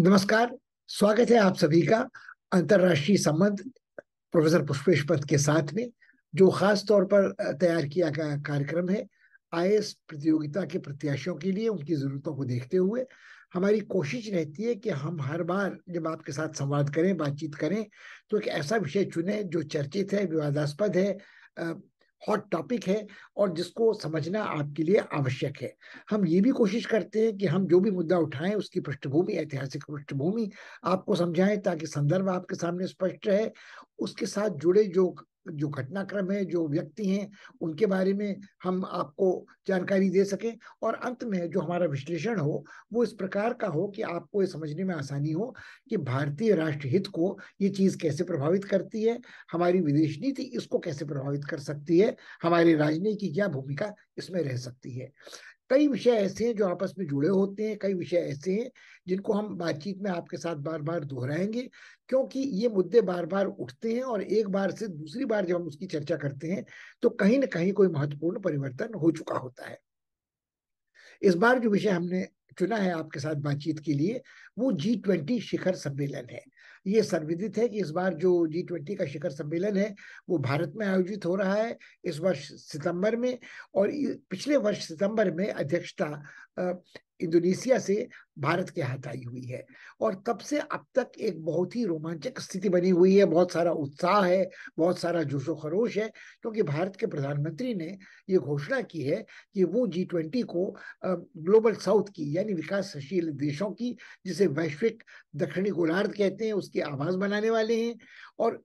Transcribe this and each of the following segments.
नमस्कार स्वागत है आप सभी का अंतर्राष्ट्रीय संबंध प्रोफेसर पुष्पेश पद के साथ में जो खास तौर पर तैयार किया गया कार्यक्रम है आई प्रतियोगिता के प्रत्याशियों के लिए उनकी जरूरतों को देखते हुए हमारी कोशिश रहती है कि हम हर बार जब आपके साथ संवाद करें बातचीत करें तो एक ऐसा विषय चुने जो चर्चित है विवादास्पद है हॉट टॉपिक है और जिसको समझना आपके लिए आवश्यक है हम ये भी कोशिश करते हैं कि हम जो भी मुद्दा उठाएं उसकी पृष्ठभूमि ऐतिहासिक पृष्ठभूमि आपको समझाएं ताकि संदर्भ आपके सामने स्पष्ट रहे उसके साथ जुड़े जो जो घटनाक्रम है जो व्यक्ति हैं उनके बारे में हम आपको जानकारी दे सकें और अंत में जो हमारा विश्लेषण हो वो इस प्रकार का हो कि आपको ये समझने में आसानी हो कि भारतीय राष्ट्र हित को ये चीज़ कैसे प्रभावित करती है हमारी विदेश नीति इसको कैसे प्रभावित कर सकती है हमारी राजनीति की क्या भूमिका इसमें रह सकती है कई विषय ऐसे हैं जो आपस में जुड़े होते हैं कई विषय ऐसे हैं जिनको हम बातचीत में आपके साथ बार बार दोहराएंगे क्योंकि ये मुद्दे बार बार उठते हैं और एक बार से दूसरी बार जब हम उसकी चर्चा करते हैं तो कहीं ना कहीं कोई महत्वपूर्ण परिवर्तन हो चुका होता है इस बार जो विषय हमने चुना है आपके साथ बातचीत के लिए वो जी ट्वेंटी शिखर सम्मेलन है ये सर्वविदित है कि इस बार जो जी ट्वेंटी का शिखर सम्मेलन है वो भारत में आयोजित हो रहा है इस वर्ष सितंबर में और पिछले वर्ष सितंबर में अध्यक्षता इंडोनेशिया से भारत के हाथ आई हुई है और तब से अब तक एक बहुत ही रोमांचक स्थिति बनी हुई है बहुत सारा उत्साह है बहुत सारा जोशो खरोश है क्योंकि भारत के प्रधानमंत्री ने ये घोषणा की है कि वो जी ट्वेंटी को ग्लोबल साउथ की यानी विकासशील देशों की जिसे वैश्विक दक्षिणी गोलार्ध कहते हैं उसकी आवाज बनाने वाले हैं और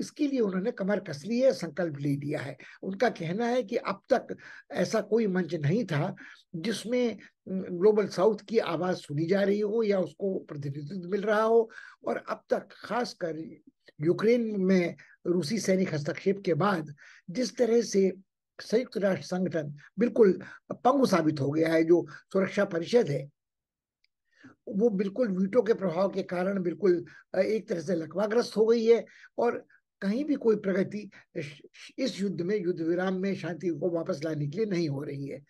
इसके लिए उन्होंने कमर कस ली है संकल्प ले लिया है उनका कहना है कि अब तक ऐसा कोई मंच नहीं था जिसमें ग्लोबल साउथ की आवाज सुनी जा रही हो या उसको प्रतिनिधित्व मिल रहा हो और अब तक खासकर यूक्रेन में रूसी सैनिक हस्तक्षेप के बाद जिस तरह से संयुक्त राष्ट्र संगठन बिल्कुल पंगु साबित हो गया है जो सुरक्षा परिषद है वो बिल्कुल वीटो के प्रभाव के कारण बिल्कुल एक तरह से लकवाग्रस्त हो गई है और कहीं भी कोई प्रगति इस युद्ध में युद्ध विराम में शांति को वापस लाने के लिए नहीं हो रही है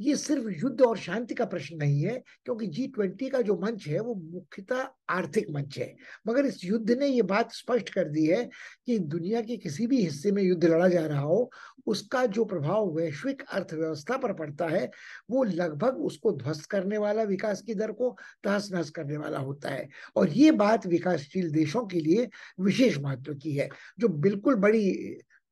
ये सिर्फ युद्ध और शांति का प्रश्न नहीं है क्योंकि जी ट्वेंटी का जो मंच है वो मुख्यतः आर्थिक मंच है मगर इस युद्ध ने ये बात स्पष्ट कर दी है कि दुनिया के किसी भी हिस्से में युद्ध लड़ा जा रहा हो उसका जो प्रभाव वैश्विक अर्थव्यवस्था पर पड़ता है वो लगभग उसको ध्वस्त करने वाला विकास की दर को तहस नहस करने वाला होता है और ये बात विकासशील देशों के लिए विशेष महत्व की है जो बिल्कुल बड़ी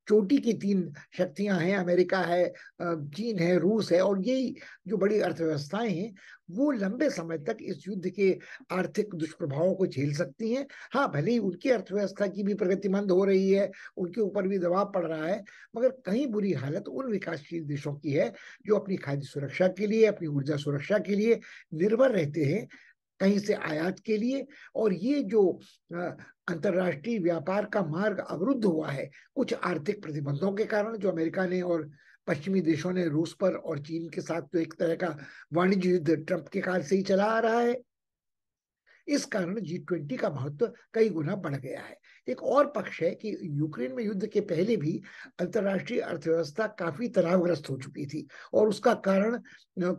चोटी की तीन शक्तियां हैं अमेरिका है चीन है रूस है और यही जो बड़ी अर्थव्यवस्थाएं हैं वो लंबे समय तक इस युद्ध के आर्थिक दुष्प्रभावों को झेल सकती हैं हाँ भले ही उनकी अर्थव्यवस्था की भी प्रगतिमंद हो रही है उनके ऊपर भी दबाव पड़ रहा है मगर कहीं बुरी हालत उन विकासशील देशों की है जो अपनी खाद्य सुरक्षा के लिए अपनी ऊर्जा सुरक्षा के लिए निर्भर रहते हैं कहीं से आयात के लिए और ये जो अंतर्राष्ट्रीय व्यापार का मार्ग अवरुद्ध हुआ है कुछ आर्थिक प्रतिबंधों के कारण जो अमेरिका ने और पश्चिमी देशों ने रूस पर और चीन के साथ तो एक तरह का वाणिज्य युद्ध ट्रंप के काल से ही चला आ रहा है इस कारण जी ट्वेंटी का महत्व कई गुना बढ़ गया है एक और पक्ष है कि यूक्रेन में युद्ध के पहले भी अंतरराष्ट्रीय अर्थव्यवस्था काफी तनावग्रस्त हो चुकी थी और उसका कारण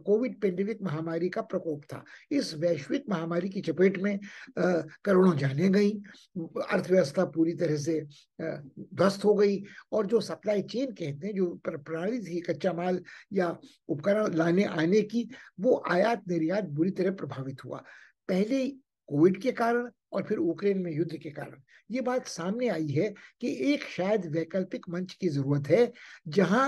कोविड पेंडेमिक महामारी का प्रकोप था इस वैश्विक महामारी की चपेट में करोड़ों जाने गई अर्थव्यवस्था पूरी तरह से ध्वस्त हो गई और जो सप्लाई चेन कहते हैं जो प्रणाली थी कच्चा माल या उपकरण लाने आने की वो आयात निर्यात बुरी तरह प्रभावित हुआ पहले कोविड के कारण और फिर यूक्रेन में युद्ध के कारण ये बात सामने आई है कि एक शायद वैकल्पिक मंच की जरूरत है जहां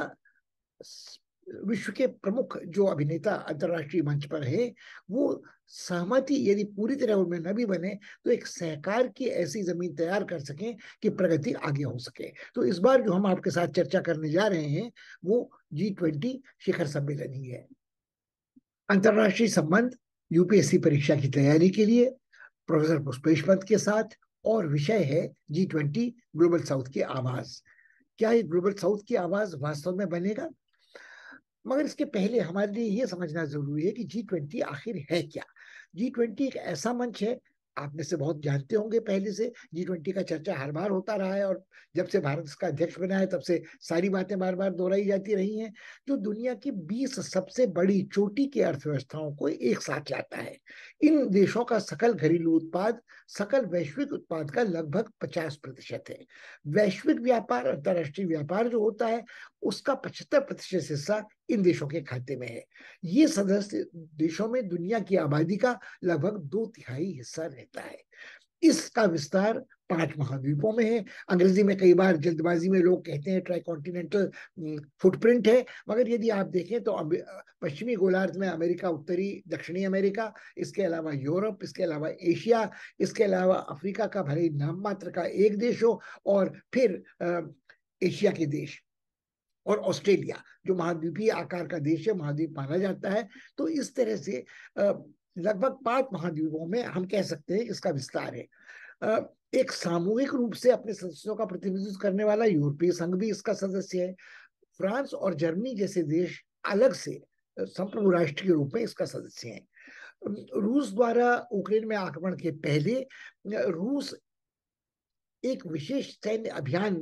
विश्व के प्रमुख जो अभिनेता अंतर्राष्ट्रीय मंच पर है वो सहमति यदि पूरी तरह उनमें न भी बने तो एक सहकार की ऐसी जमीन तैयार कर सकें कि प्रगति आगे हो सके तो इस बार जो हम आपके साथ चर्चा करने जा रहे हैं वो जी ट्वेंटी शिखर सम्मेलन ही है अंतर्राष्ट्रीय संबंध यूपीएससी परीक्षा की तैयारी के लिए प्रोफेसर पुष्पेश पंत के साथ और विषय है जी ट्वेंटी ग्लोबल साउथ की आवाज क्या ये ग्लोबल साउथ की आवाज वास्तव में बनेगा मगर इसके पहले हमारे लिए ये समझना जरूरी है कि जी ट्वेंटी आखिर है क्या जी ट्वेंटी एक ऐसा मंच है आप में से बहुत जानते होंगे पहले से जी ट्वेंटी का चर्चा हर बार होता रहा है और जब से भारत का अध्यक्ष बना है तब से सारी बातें बार बार दोहराई जाती रही हैं जो दुनिया की बीस सबसे बड़ी चोटी की अर्थव्यवस्थाओं को एक साथ लाता है इन देशों का सकल घरेलू उत्पाद सकल वैश्विक उत्पाद का लगभग पचास प्रतिशत है वैश्विक व्यापार अंतर्राष्ट्रीय व्यापार जो होता है उसका पचहत्तर प्रतिशत हिस्सा इन देशों के खाते में है ये सदस्य देशों में दुनिया की आबादी का लगभग दो तिहाई हिस्सा रहता है इसका विस्तार पांच महाद्वीपों में है अंग्रेजी में कई बार जल्दबाजी में लोग कहते हैं ट्राई कॉन्टिनेंटल फुटप्रिंट है मगर यदि आप देखें तो पश्चिमी गोलार्ध में अमेरिका उत्तरी दक्षिणी अमेरिका इसके अलावा यूरोप इसके अलावा एशिया इसके अलावा अफ्रीका का भले नाम मात्र का एक देश हो और फिर एशिया के देश और ऑस्ट्रेलिया जो महाद्वीपीय आकार का देश है महाद्वीप माना जाता है तो इस तरह से लगभग पांच महाद्वीपों में हम कह सकते हैं इसका विस्तार है एक सामूहिक रूप से अपने सदस्यों का प्रतिनिधित्व करने वाला यूरोपीय संघ भी इसका सदस्य है फ्रांस और जर्मनी जैसे देश अलग से संप्रभु राष्ट्र के रूप में इसका सदस्य है रूस द्वारा यूक्रेन में आक्रमण के पहले रूस एक विशेष सैन्य अभियान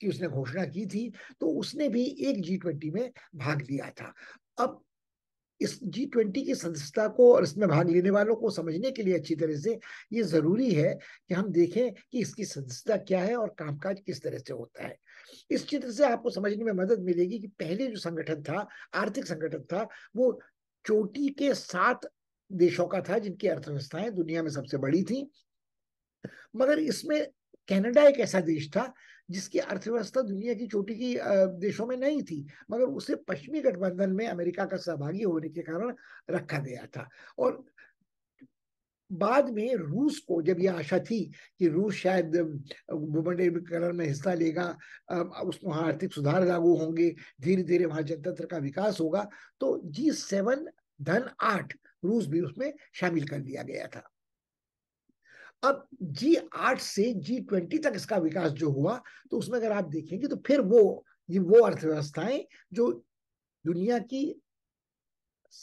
कि उसने घोषणा की थी तो उसने भी एक जी ट्वेंटी में भाग लिया था अब इस जी ट्वेंटी की सदस्यता को और इसमें भाग लेने वालों को समझने के लिए अच्छी तरह से ये जरूरी है कि हम देखें कि इसकी सदस्यता क्या है और कामकाज किस तरह से होता है इस चित्र से आपको समझने में मदद मिलेगी कि पहले जो संगठन था आर्थिक संगठन था वो चोटी के सात देशों का था जिनकी अर्थव्यवस्थाएं दुनिया में सबसे बड़ी थी मगर इसमें कनाडा एक ऐसा देश था जिसकी अर्थव्यवस्था दुनिया की चोटी की देशों में नहीं थी मगर उसे पश्चिमी गठबंधन में अमेरिका का सहभागी होने के कारण रखा गया था और बाद में रूस को जब यह आशा थी कि रूस शायद विमुद्रीकरण में हिस्सा लेगा उसमें वहाँ आर्थिक सुधार लागू होंगे धीरे धीरे वहाँ जनतंत्र का विकास होगा तो जी सेवन धन आठ रूस भी उसमें शामिल कर दिया गया था अब जी आठ से जी ट्वेंटी तक इसका विकास जो हुआ तो उसमें अगर आप देखेंगे तो फिर वो ये वो अर्थव्यवस्थाएं जो दुनिया की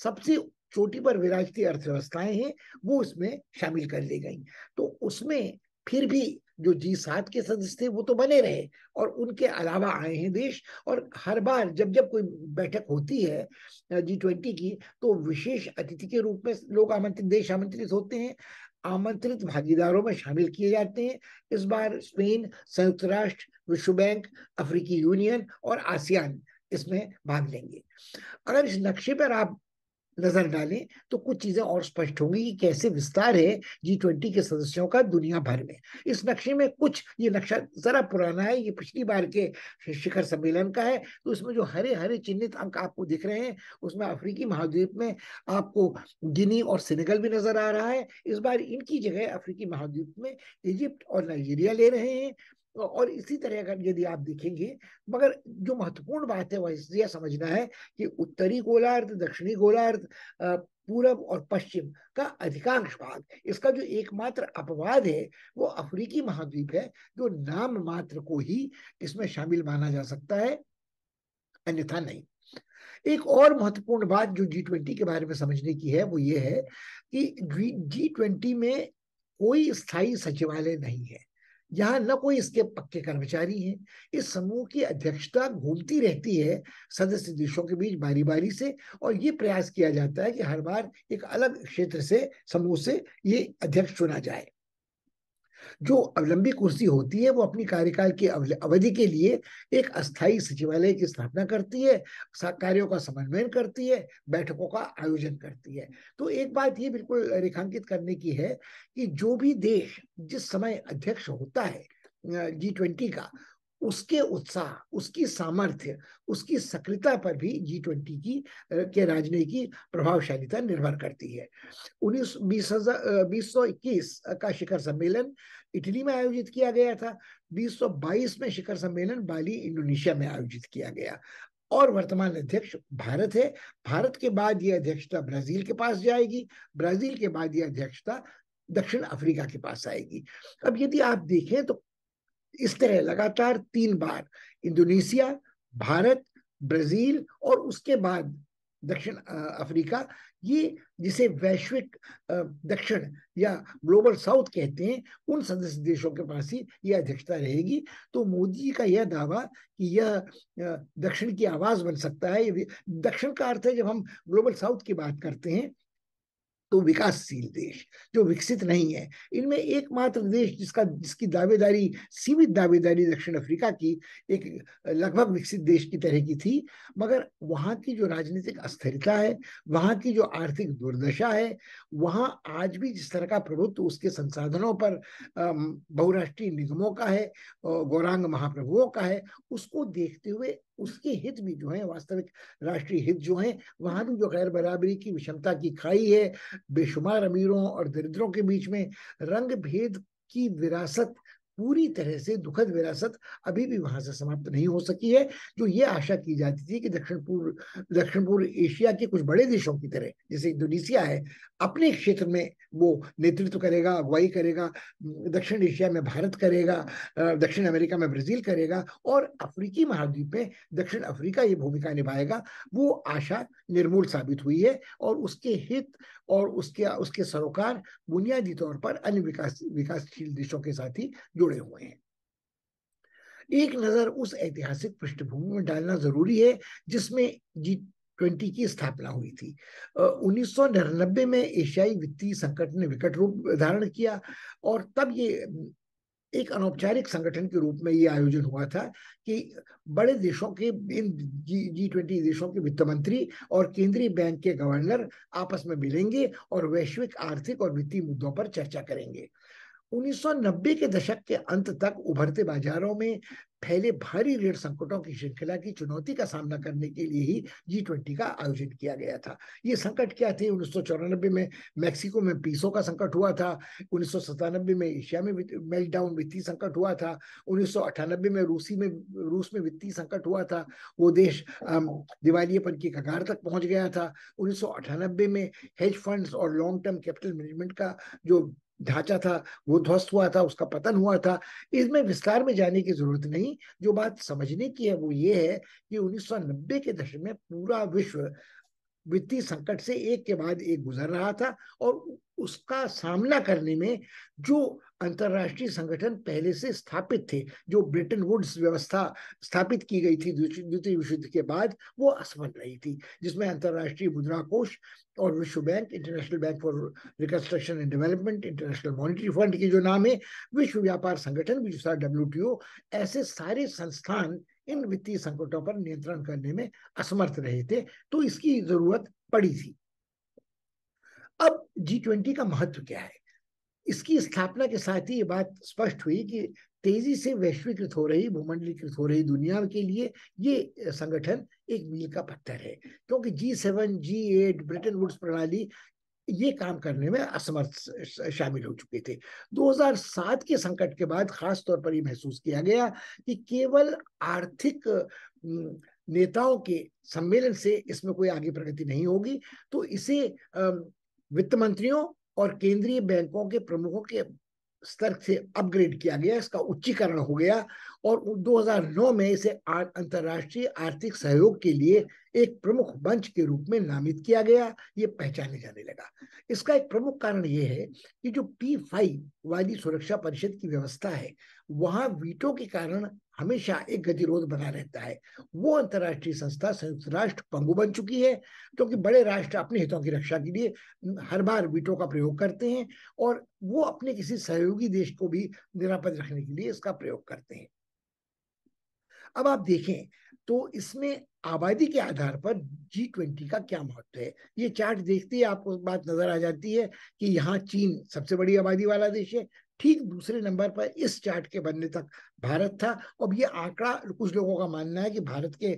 सबसे चोटी पर विराजती अर्थव्यवस्थाएं हैं वो उसमें शामिल कर ली गई तो उसमें फिर भी जो जी सात के सदस्य थे वो तो बने रहे और उनके अलावा आए हैं देश और हर बार जब जब कोई बैठक होती है जी ट्वेंटी की तो विशेष अतिथि के रूप में लोग आमंत्रित देश आमंत्रित होते हैं आमंत्रित भागीदारों में शामिल किए जाते हैं इस बार स्पेन संयुक्त राष्ट्र विश्व बैंक अफ्रीकी यूनियन और आसियान इसमें भाग लेंगे अगर इस नक्शे पर आप नजर डालें तो कुछ चीजें और स्पष्ट होंगी कि कैसे विस्तार है जी ट्वेंटी के सदस्यों का दुनिया भर में इस नक्शे में कुछ ये नक्शा जरा पुराना है ये पिछली बार के शिखर सम्मेलन का है तो इसमें जो हरे हरे चिन्हित अंक आपको दिख रहे हैं उसमें अफ्रीकी महाद्वीप में आपको गिनी और सिनेगल भी नजर आ रहा है इस बार इनकी जगह अफ्रीकी महाद्वीप में इजिप्ट और नाइजीरिया ले रहे हैं और इसी तरह अगर यदि आप देखेंगे मगर जो महत्वपूर्ण बात है वह यह समझना है कि उत्तरी गोलार्ध दक्षिणी गोलार्ध पूरब और पश्चिम का अधिकांश भाग इसका जो एकमात्र अपवाद है वो अफ्रीकी महाद्वीप है जो नाम मात्र को ही इसमें शामिल माना जा सकता है अन्यथा नहीं एक और महत्वपूर्ण बात जो जी ट्वेंटी के बारे में समझने की है वो ये है कि जी ट्वेंटी में कोई स्थायी सचिवालय नहीं है यहाँ न कोई इसके पक्के कर्मचारी हैं इस समूह की अध्यक्षता घूमती रहती है सदस्य देशों के बीच बारी बारी से और ये प्रयास किया जाता है कि हर बार एक अलग क्षेत्र से समूह से ये अध्यक्ष चुना जाए जो अवलंबी कुर्सी होती है वो अपनी कार्यकाल की अवधि के लिए एक अस्थायी सचिवालय की स्थापना करती है कार्यों का समन्वयन करती है बैठकों का आयोजन करती है तो एक बात ये बिल्कुल रेखांकित करने की है कि जो भी देश जिस समय अध्यक्ष होता है जी ट्वेंटी का उसके उत्साह उसकी सामर्थ्य उसकी सक्रियता पर भी जी ट्वेंटी की के राजनयिक की प्रभावशालीता निर्भर करती है उन्नीस बीस बीस सौ का शिखर सम्मेलन इटली में आयोजित किया गया था 2022 में शिखर सम्मेलन बाली इंडोनेशिया में आयोजित किया गया और वर्तमान अध्यक्ष भारत है भारत के बाद यह अध्यक्षता ब्राजील के पास जाएगी ब्राजील के बाद यह अध्यक्षता दक्षिण अफ्रीका के पास आएगी अब यदि आप देखें तो इस तरह लगातार तीन बार इंडोनेशिया भारत ब्राजील और उसके बाद दक्षिण अफ्रीका ये जिसे वैश्विक दक्षिण या ग्लोबल साउथ कहते हैं उन सदस्य देशों के पास ही ये अध्यक्षता रहेगी तो मोदी जी का यह दावा कि यह दक्षिण की आवाज बन सकता है दक्षिण का अर्थ है जब हम ग्लोबल साउथ की बात करते हैं तो विकासशील देश जो विकसित नहीं है इनमें एकमात्र देश जिसका जिसकी दावेदारी सीमित दावेदारी दक्षिण अफ्रीका की एक लगभग विकसित देश की तरह की थी मगर वहाँ की जो राजनीतिक अस्थिरता है वहाँ की जो आर्थिक दुर्दशा है वहाँ आज भी जिस तरह का प्रभुत्व उसके संसाधनों पर बहुराष्ट्रीय निगमों का है गौरांग महाप्रभुओं का है उसको देखते हुए उसके हित भी जो है वास्तविक राष्ट्रीय हित जो है वहां भी जो गैर बराबरी की विषमता की खाई है बेशुमार अमीरों और दरिद्रों के बीच में रंग भेद की विरासत पूरी तरह से दुखद विरासत अभी भी वहां से समाप्त नहीं हो सकी है जो ये आशा की जाती थी कि दक्षिण पूर्व दक्षिण पूर्व एशिया के कुछ बड़े देशों की तरह जैसे इंडोनेशिया है अपने क्षेत्र में वो नेतृत्व करेगा अगुवाई करेगा दक्षिण एशिया में भारत करेगा दक्षिण अमेरिका में ब्राजील करेगा और अफ्रीकी महाद्वीप में दक्षिण अफ्रीका ये भूमिका निभाएगा वो आशा निर्मूल साबित हुई है और उसके हित और उसके उसके सरोकार बुनियादी तौर पर अन्य विकास विकासशील देशों के साथ ही जो जुड़े हुए हैं एक नजर उस ऐतिहासिक पृष्ठभूमि में डालना जरूरी है जिसमें जी ट्वेंटी की स्थापना हुई थी उन्नीस में एशियाई वित्तीय संकट ने विकट रूप धारण किया और तब ये एक अनौपचारिक संगठन के रूप में ये आयोजन हुआ था कि बड़े देशों के इन जी ट्वेंटी देशों के वित्त मंत्री और केंद्रीय बैंक के गवर्नर आपस में मिलेंगे और वैश्विक आर्थिक और वित्तीय मुद्दों पर चर्चा करेंगे 1990 के दशक के अंत तक उभरते बाजारों में फैले भारी ऋण संकटों की श्रृंखला की चुनौती का सामना करने के लिए ही जी ट्वेंटी का आयोजन किया गया था ये संकट क्या थे उन्नीस में मैक्सिको में पीसो का संकट हुआ था उन्नीस में एशिया में मेल्टाउन वित्तीय संकट हुआ था उन्नीस में रूसी में रूस में वित्तीय संकट हुआ था वो देश दिवालियेपन की कगार तक पहुंच गया था उन्नीस में हेज फंड्स और लॉन्ग टर्म कैपिटल मैनेजमेंट का जो ढांचा था वो ध्वस्त हुआ था उसका पतन हुआ था इसमें विस्तार में जाने की जरूरत नहीं जो बात समझने की है वो ये है कि 1990 के दशक में पूरा विश्व वित्तीय संकट से एक के बाद एक गुजर रहा था और उसका सामना करने में जो अंतरराष्ट्रीय संगठन पहले से स्थापित थे जो ब्रिटेन वुड्स व्यवस्था स्थापित की गई थी द्वितीय विश्व युद्ध के बाद वो असफल रही थी जिसमें अंतरराष्ट्रीय मुद्रा कोष और विश्व bank international bank for reconstruction and development international monetary fund के जो नाम है विश्व व्यापार संगठन भी डब्ल्यू ऐसे सारे संस्थान इन वित्तीय संकटों पर नियंत्रण करने में असमर्थ रहे थे तो इसकी जरूरत पड़ी थी अब जी ट्वेंटी का महत्व क्या है इसकी स्थापना के साथ ही ये बात स्पष्ट हुई कि तेजी से वैश्वीकृत हो रही भूमंडलीकृत हो रही दुनिया के लिए ये संगठन एक मील का पत्थर है क्योंकि G seven G eight Bretton Woods प्रणाली ये काम करने में असमर्थ शामिल हो चुके थे 2007 के संकट के बाद खास तौर पर यह महसूस किया गया कि केवल आर्थिक नेताओं के सम्मेलन से इसमें कोई आगे प्रगति नहीं होगी तो इसे वित्त मंत्रियों और केंद्रीय बैंकों के प्रमुखों के स्तर से अपग्रेड किया गया इसका उच्चीकरण हो गया और 2009 में इसे अंतर्राष्ट्रीय आर्थिक सहयोग के लिए एक प्रमुख मंच के रूप में नामित किया गया ये पहचाने जाने लगा इसका एक प्रमुख कारण ये है कि जो पी फाइव वादी सुरक्षा परिषद की व्यवस्था है वहां वीटो के कारण हमेशा एक गतिरोध बना रहता है वो अंतर्राष्ट्रीय संस्था संयुक्त राष्ट्र पंगु बन चुकी है क्योंकि तो बड़े राष्ट्र अपने हितों की रक्षा के लिए हर बार वीटो का प्रयोग करते हैं और वो अपने किसी सहयोगी देश को भी निरापद रखने के लिए इसका प्रयोग करते हैं अब आप देखें तो इसमें आबादी के आधार पर जी ट्वेंटी का क्या महत्व है ये चार्ट देखते ही आपको बात नजर आ जाती है कि यहाँ चीन सबसे बड़ी आबादी वाला देश है ठीक दूसरे नंबर पर इस चार्ट के बनने तक भारत था अब ये आंकड़ा कुछ लोगों का मानना है कि भारत के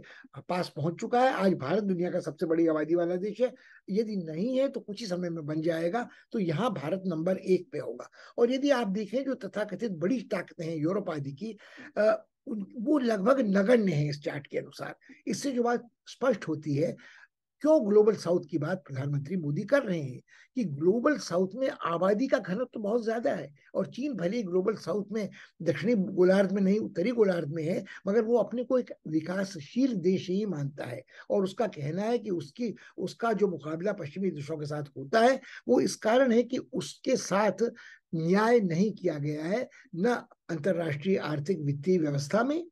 पास पहुंच चुका है आज भारत दुनिया का सबसे बड़ी आबादी वाला देश है यदि नहीं है तो कुछ ही समय में बन जाएगा तो यहाँ भारत नंबर एक पे होगा और यदि आप देखें जो तथाकथित बड़ी ताकतें हैं यूरोप आदि की वो लगभग नगण्य है इस चार्ट के अनुसार इससे जो बात स्पष्ट होती है क्यों ग्लोबल साउथ की बात प्रधानमंत्री मोदी कर रहे हैं कि ग्लोबल साउथ में आबादी का घनत्व तो बहुत ज्यादा है और चीन भले ही ग्लोबल साउथ में दक्षिणी गोलार्ध में नहीं उत्तरी गोलार्ध में है मगर वो अपने को एक विकासशील देश ही मानता है और उसका कहना है कि उसकी उसका जो मुकाबला पश्चिमी देशों के साथ होता है वो इस कारण है कि उसके साथ न्याय नहीं किया गया है न अंतर्राष्ट्रीय आर्थिक वित्तीय व्यवस्था में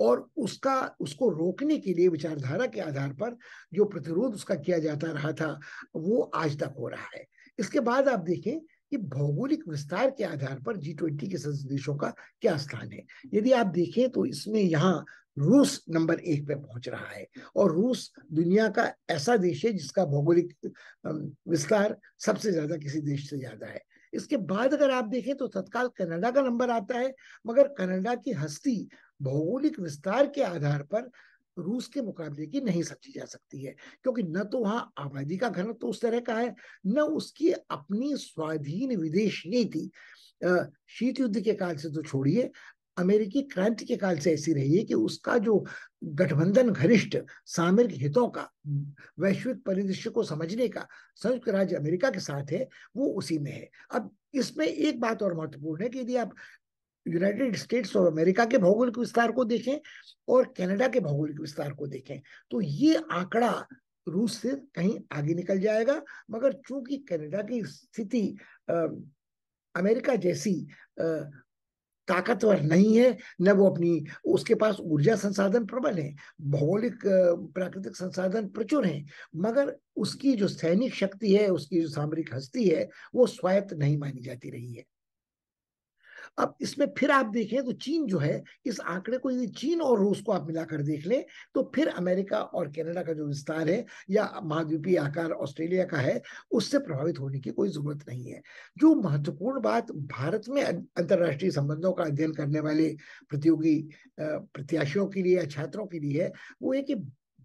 और उसका उसको रोकने के लिए विचारधारा के आधार पर जो प्रतिरोध उसका किया जाता रहा था वो आज तक हो रहा है इसके बाद आप देखें कि भौगोलिक विस्तार के आधार पर जी ट्वेंटी के सदस्य देशों का क्या स्थान है यदि आप देखें तो इसमें यहाँ रूस नंबर एक पे पहुंच रहा है और रूस दुनिया का ऐसा देश है जिसका भौगोलिक विस्तार सबसे ज्यादा किसी देश से ज्यादा है इसके बाद अगर आप देखें तो तत्काल कनाडा का नंबर आता है मगर कनाडा की हस्ती भौगोलिक विस्तार के आधार पर रूस के मुकाबले की नहीं समझी जा सकती है क्योंकि न तो वहां आबादी का घनत्व तो उस तरह का है न उसकी अपनी स्वाधीन विदेश नीति शीत युद्ध के काल से तो छोड़िए अमेरिकी क्रांति के काल से ऐसी रही है कि उसका जो गठबंधन घनिष्ठ सामरिक हितों का वैश्विक परिदृश्य को समझने का संयुक्त राज्य अमेरिका के साथ है वो उसी में है अब इसमें एक बात और महत्वपूर्ण है कि यदि आप यूनाइटेड स्टेट्स और अमेरिका के भौगोलिक विस्तार को देखें और कनाडा के भौगोलिक विस्तार को देखें तो ये आंकड़ा रूस से कहीं आगे निकल जाएगा मगर चूंकि कनाडा की स्थिति अमेरिका जैसी आ, ताकतवर नहीं है न वो अपनी उसके पास ऊर्जा संसाधन प्रबल है भौगोलिक प्राकृतिक संसाधन प्रचुर हैं मगर उसकी जो सैनिक शक्ति है उसकी जो सामरिक हस्ती है वो स्वायत्त नहीं मानी जाती रही है अब इसमें फिर आप देखें तो चीन जो है इस आंकड़े को यदि चीन और रूस को आप मिलाकर देख लें तो फिर अमेरिका और कनाडा का जो विस्तार है या महाद्वीपीय आकार ऑस्ट्रेलिया का है उससे प्रभावित होने की कोई जरूरत नहीं है जो महत्वपूर्ण बात भारत में अं-, अंतर्राष्ट्रीय संबंधों का अध्ययन करने वाले प्रतियोगी प्रत्याशियों के लिए या छात्रों के लिए है वो है कि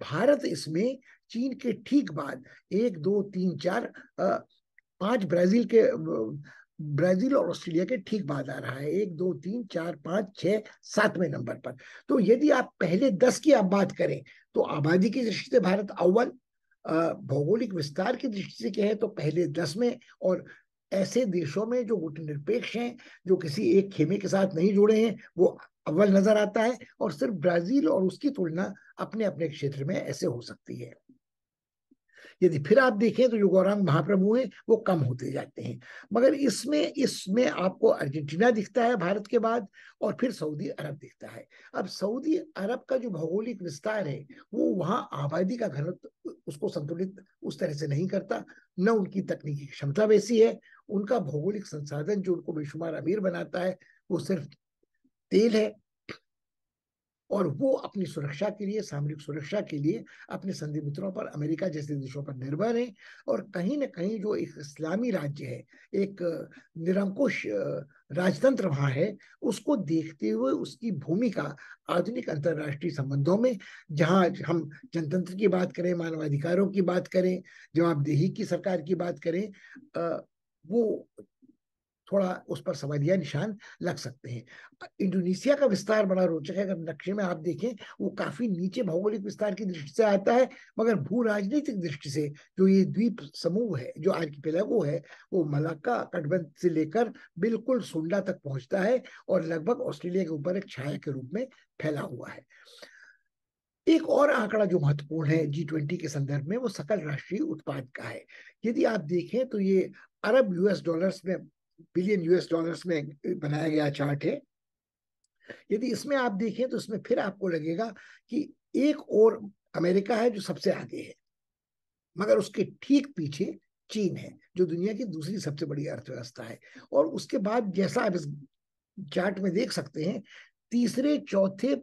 भारत इसमें चीन के ठीक बाद एक दो तीन चार पांच ब्राजील के ब्राजील और ऑस्ट्रेलिया के ठीक बाद आ रहा है एक दो तीन चार पांच छह सातवें नंबर पर तो यदि आप पहले दस की आप बात करें तो आबादी की दृष्टि से भारत अव्वल भौगोलिक विस्तार की दृष्टि से कहें तो पहले दस में और ऐसे देशों में जो गुटनिरपेक्ष हैं जो किसी एक खेमे के साथ नहीं जुड़े हैं वो अव्वल नजर आता है और सिर्फ ब्राजील और उसकी तुलना अपने अपने क्षेत्र में ऐसे हो सकती है यदि फिर आप देखें तो युगारांग महाप्रभु हैं वो कम होते जाते हैं मगर इसमें इसमें आपको अर्जेंटीना दिखता है भारत के बाद और फिर सऊदी अरब दिखता है अब सऊदी अरब का जो भौगोलिक विस्तार है वो वहाँ आबादी का घनत्व उसको संतुलित उस तरह से नहीं करता न उनकी तकनीकी क्षमता वैसी है उनका भौगोलिक संसाधन जो उनको बेशुमार अमीर बनाता है वो सिर्फ तेल है और वो अपनी सुरक्षा के लिए सामरिक सुरक्षा के लिए अपने संधि मित्रों पर अमेरिका जैसे देशों पर निर्भर है और कहीं ना कहीं जो एक इस्लामी राज्य है एक निरंकुश राजतंत्र वहाँ है उसको देखते हुए उसकी भूमिका आधुनिक अंतरराष्ट्रीय संबंधों में जहाँ हम जनतंत्र की बात करें मानवाधिकारों की बात करें जवाबदेही की सरकार की बात करें वो थोड़ा उस पर सवालिया निशान लग सकते हैं इंडोनेशिया का विस्तार बड़ा रोचक है अगर नक्शे में आप देखें वो काफी नीचे भौगोलिक विस्तार की दृष्टि से आता है मगर भू राजनीतिक दृष्टि से जो ये द्वीप समूह है जो आज की पेलागो है वो मलाका कटबंध से लेकर बिल्कुल सुंडा तक पहुंचता है और लगभग ऑस्ट्रेलिया के ऊपर एक छाया के रूप में फैला हुआ है एक और आंकड़ा जो महत्वपूर्ण है जी ट्वेंटी के संदर्भ में वो सकल राष्ट्रीय उत्पाद का है यदि आप देखें तो ये अरब यूएस डॉलर्स में बिलियन यूएस डॉलर्स में बनाया गया चार्ट है यदि इसमें आप देखें तो इसमें फिर आपको लगेगा कि एक और अमेरिका है जो सबसे आगे है मगर उसके ठीक पीछे चीन है जो दुनिया की दूसरी सबसे बड़ी अर्थव्यवस्था है और उसके बाद जैसा आप इस चार्ट में देख सकते हैं तीसरे चौथे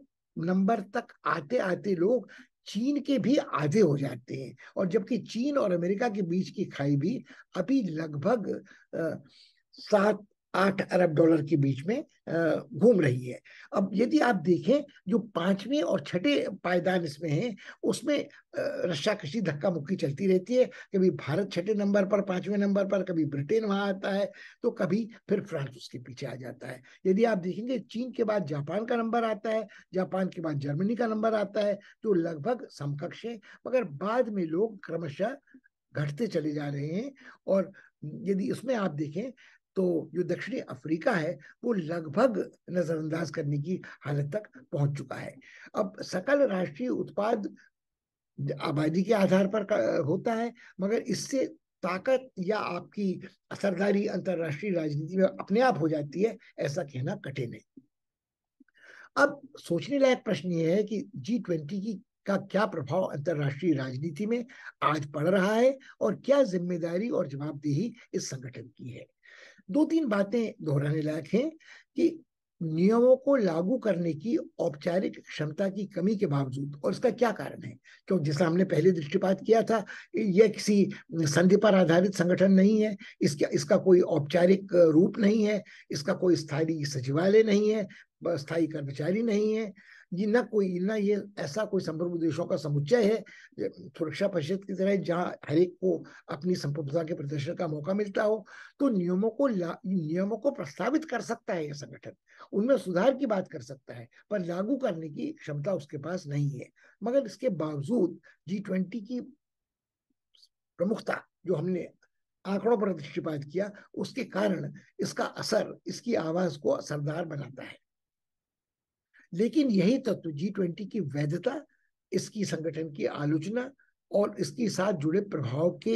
नंबर तक आते आते लोग चीन के भी आधे हो जाते हैं और जबकि चीन और अमेरिका के बीच की खाई भी अभी लगभग आ, सात आठ अरब डॉलर के बीच में घूम रही है अब यदि आप देखें जो पांचवें और छठे पायदान इसमें है उसमें रस्साकशी धक्का मुक्की चलती रहती है कभी भारत छठे नंबर पर पांचवें नंबर पर कभी ब्रिटेन वहां आता है तो कभी फिर फ्रांस उसके पीछे आ जाता है यदि आप देखेंगे चीन के बाद जापान का नंबर आता है जापान के बाद जर्मनी का नंबर आता है तो लगभग समकक्ष है मगर बाद में लोग क्रमशः घटते चले जा रहे हैं और यदि उसमें आप देखें तो जो दक्षिणी अफ्रीका है वो लगभग नजरअंदाज करने की हालत तक पहुंच चुका है अब सकल राष्ट्रीय उत्पाद आबादी के आधार पर होता है मगर इससे ताकत या आपकी असरदारी अंतरराष्ट्रीय राजनीति में अपने आप हो जाती है ऐसा कहना कठिन है अब सोचने लायक प्रश्न यह है कि जी ट्वेंटी की का क्या प्रभाव अंतर्राष्ट्रीय राजनीति में आज पड़ रहा है और क्या जिम्मेदारी और जवाबदेही इस संगठन की है दो तीन बातें दोहराने लायक हैं कि नियमों को लागू करने की औपचारिक क्षमता की कमी के बावजूद और इसका क्या कारण है क्यों जिसका हमने पहले दृष्टिपात किया था यह किसी संधि पर आधारित संगठन नहीं है इसका इसका कोई औपचारिक रूप नहीं है इसका कोई स्थायी सचिवालय नहीं है स्थायी कर्मचारी नहीं है ये ना कोई ना ये ऐसा कोई संप्रभु देशों का समुच्चय है सुरक्षा परिषद की तरह जहाँ हरेक को अपनी संप्रभुता के प्रदर्शन का मौका मिलता हो तो नियमों को नियमों को प्रस्तावित कर सकता है यह संगठन उनमें सुधार की बात कर सकता है पर लागू करने की क्षमता उसके पास नहीं है मगर इसके बावजूद जी ट्वेंटी की प्रमुखता जो हमने आंकड़ों पर दृष्टिपात किया उसके कारण इसका असर इसकी आवाज को असरदार बनाता है लेकिन यही तत्व जी ट्वेंटी की वैधता इसकी संगठन की आलोचना और इसके साथ जुड़े प्रभाव के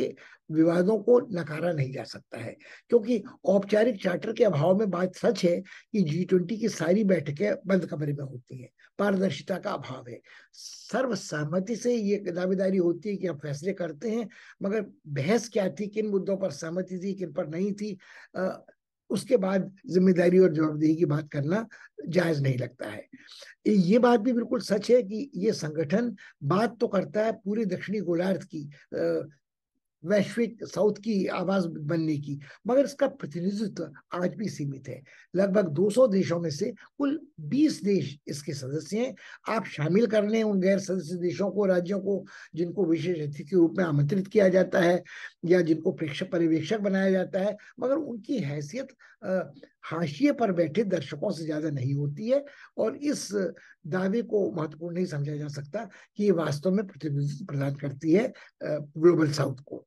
विवादों को नकारा नहीं जा सकता है क्योंकि औपचारिक चार्टर के अभाव में बात सच है कि जी ट्वेंटी की सारी बैठकें बंद कमरे में होती हैं पारदर्शिता का अभाव है सर्वसहमति से ये दावेदारी होती है कि हम फैसले करते हैं मगर बहस क्या थी किन मुद्दों पर सहमति थी किन पर नहीं थी उसके बाद जिम्मेदारी और जवाबदेही की बात करना जायज नहीं लगता है ये बात भी बिल्कुल सच है कि ये संगठन बात तो करता है पूरे दक्षिणी गोलार्ध की वैश्विक साउथ की आवाज बनने की मगर इसका प्रतिनिधित्व आज भी सीमित है लगभग 200 देशों में से कुल 20 देश इसके सदस्य हैं आप शामिल कर लें उन गैर सदस्य देशों को राज्यों को जिनको विशेष अतिथि के रूप में आमंत्रित किया जाता है या जिनको प्रेक्षक पर्यवेक्षक बनाया जाता है मगर उनकी हैसियत हाशिए पर बैठे दर्शकों से ज्यादा नहीं होती है और इस दावे को महत्वपूर्ण नहीं समझा जा सकता कि ये वास्तव में प्रतिनिधित्व प्रदान करती है ग्लोबल साउथ को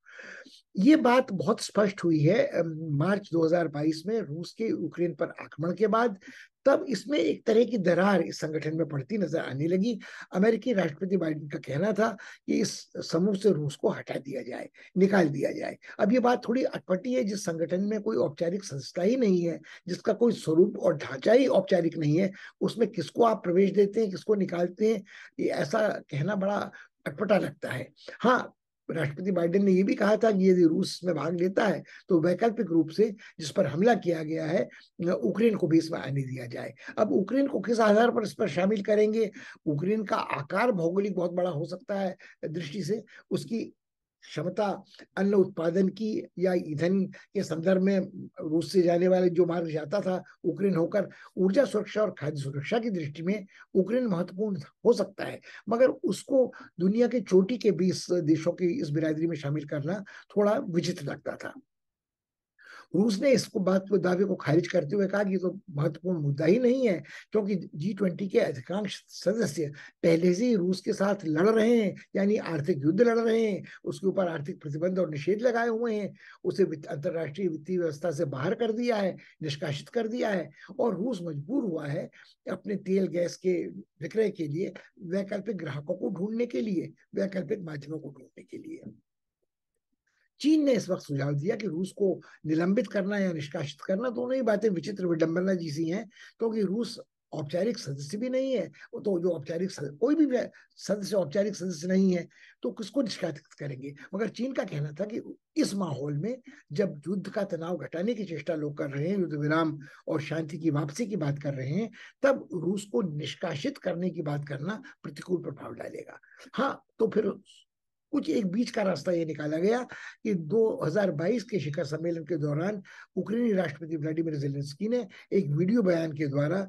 ये बात बहुत स्पष्ट हुई है मार्च 2022 में रूस के यूक्रेन पर आक्रमण के बाद तब इसमें एक तरह की दरार इस संगठन में पड़ती नजर आने लगी अमेरिकी राष्ट्रपति बाइडेन का कहना था कि इस समूह से रूस को हटा दिया जाए निकाल दिया जाए अब ये बात थोड़ी अटपटी है जिस संगठन में कोई औपचारिक संस्था ही नहीं है जिसका कोई स्वरूप और ढांचा ही औपचारिक नहीं है उसमें किसको आप प्रवेश देते हैं किसको निकालते हैं ये ऐसा कहना बड़ा अटपटा लगता है हाँ राष्ट्रपति बाइडेन ने यह भी कहा था कि यदि रूस में भाग लेता है तो वैकल्पिक रूप से जिस पर हमला किया गया है यूक्रेन को भी इसमें आने दिया जाए अब यूक्रेन को किस आधार पर इस पर शामिल करेंगे यूक्रेन का आकार भौगोलिक बहुत बड़ा हो सकता है दृष्टि से उसकी क्षमता अन्न उत्पादन की या ईंधन के संदर्भ में रूस से जाने वाले जो मार्ग जाता था यूक्रेन होकर ऊर्जा सुरक्षा और खाद्य सुरक्षा की दृष्टि में यूक्रेन महत्वपूर्ण हो सकता है मगर उसको दुनिया के चोटी के बीस देशों की इस बिरादरी में शामिल करना थोड़ा विचित्र लगता था रूस ने इसको बात को दावे को खारिज करते हुए कहा कि तो महत्वपूर्ण मुद्दा ही नहीं है क्योंकि जी ट्वेंटी के अधिकांश सदस्य पहले से ही रूस के साथ लड़ रहे हैं यानी आर्थिक युद्ध लड़ रहे हैं उसके ऊपर आर्थिक प्रतिबंध और निषेध लगाए हुए हैं उसे अंतर्राष्ट्रीय वित्तीय व्यवस्था से बाहर कर दिया है निष्कासित कर दिया है और रूस मजबूर हुआ है अपने तेल गैस के विक्रय के लिए वैकल्पिक ग्राहकों को ढूंढने के लिए वैकल्पिक माध्यमों को ढूंढने के लिए चीन ने इस वक्त सुझाव दिया कि रूस को निलंबित करना या निष्कासित करना दोनों ही बातें विचित्र विडंबना जी सी हैं क्योंकि तो रूस औपचारिक सदस्य भी नहीं है तो जो औपचारिक कोई भी सदस्य औपचारिक सदस्य नहीं है तो किसको निष्कासित करेंगे मगर चीन का कहना था कि इस माहौल में जब युद्ध का तनाव घटाने की चेष्टा लोग कर रहे हैं युद्ध विराम और शांति की वापसी की बात कर रहे हैं तब रूस को निष्कासित करने की बात करना प्रतिकूल प्रभाव डालेगा हाँ तो फिर कुछ एक बीच का रास्ता ये निकाला गया कि 2022 के शिखर सम्मेलन के दौरान उक्रेनी राष्ट्रपति व्लादिमीर जेलेंस्की ने एक वीडियो बयान के द्वारा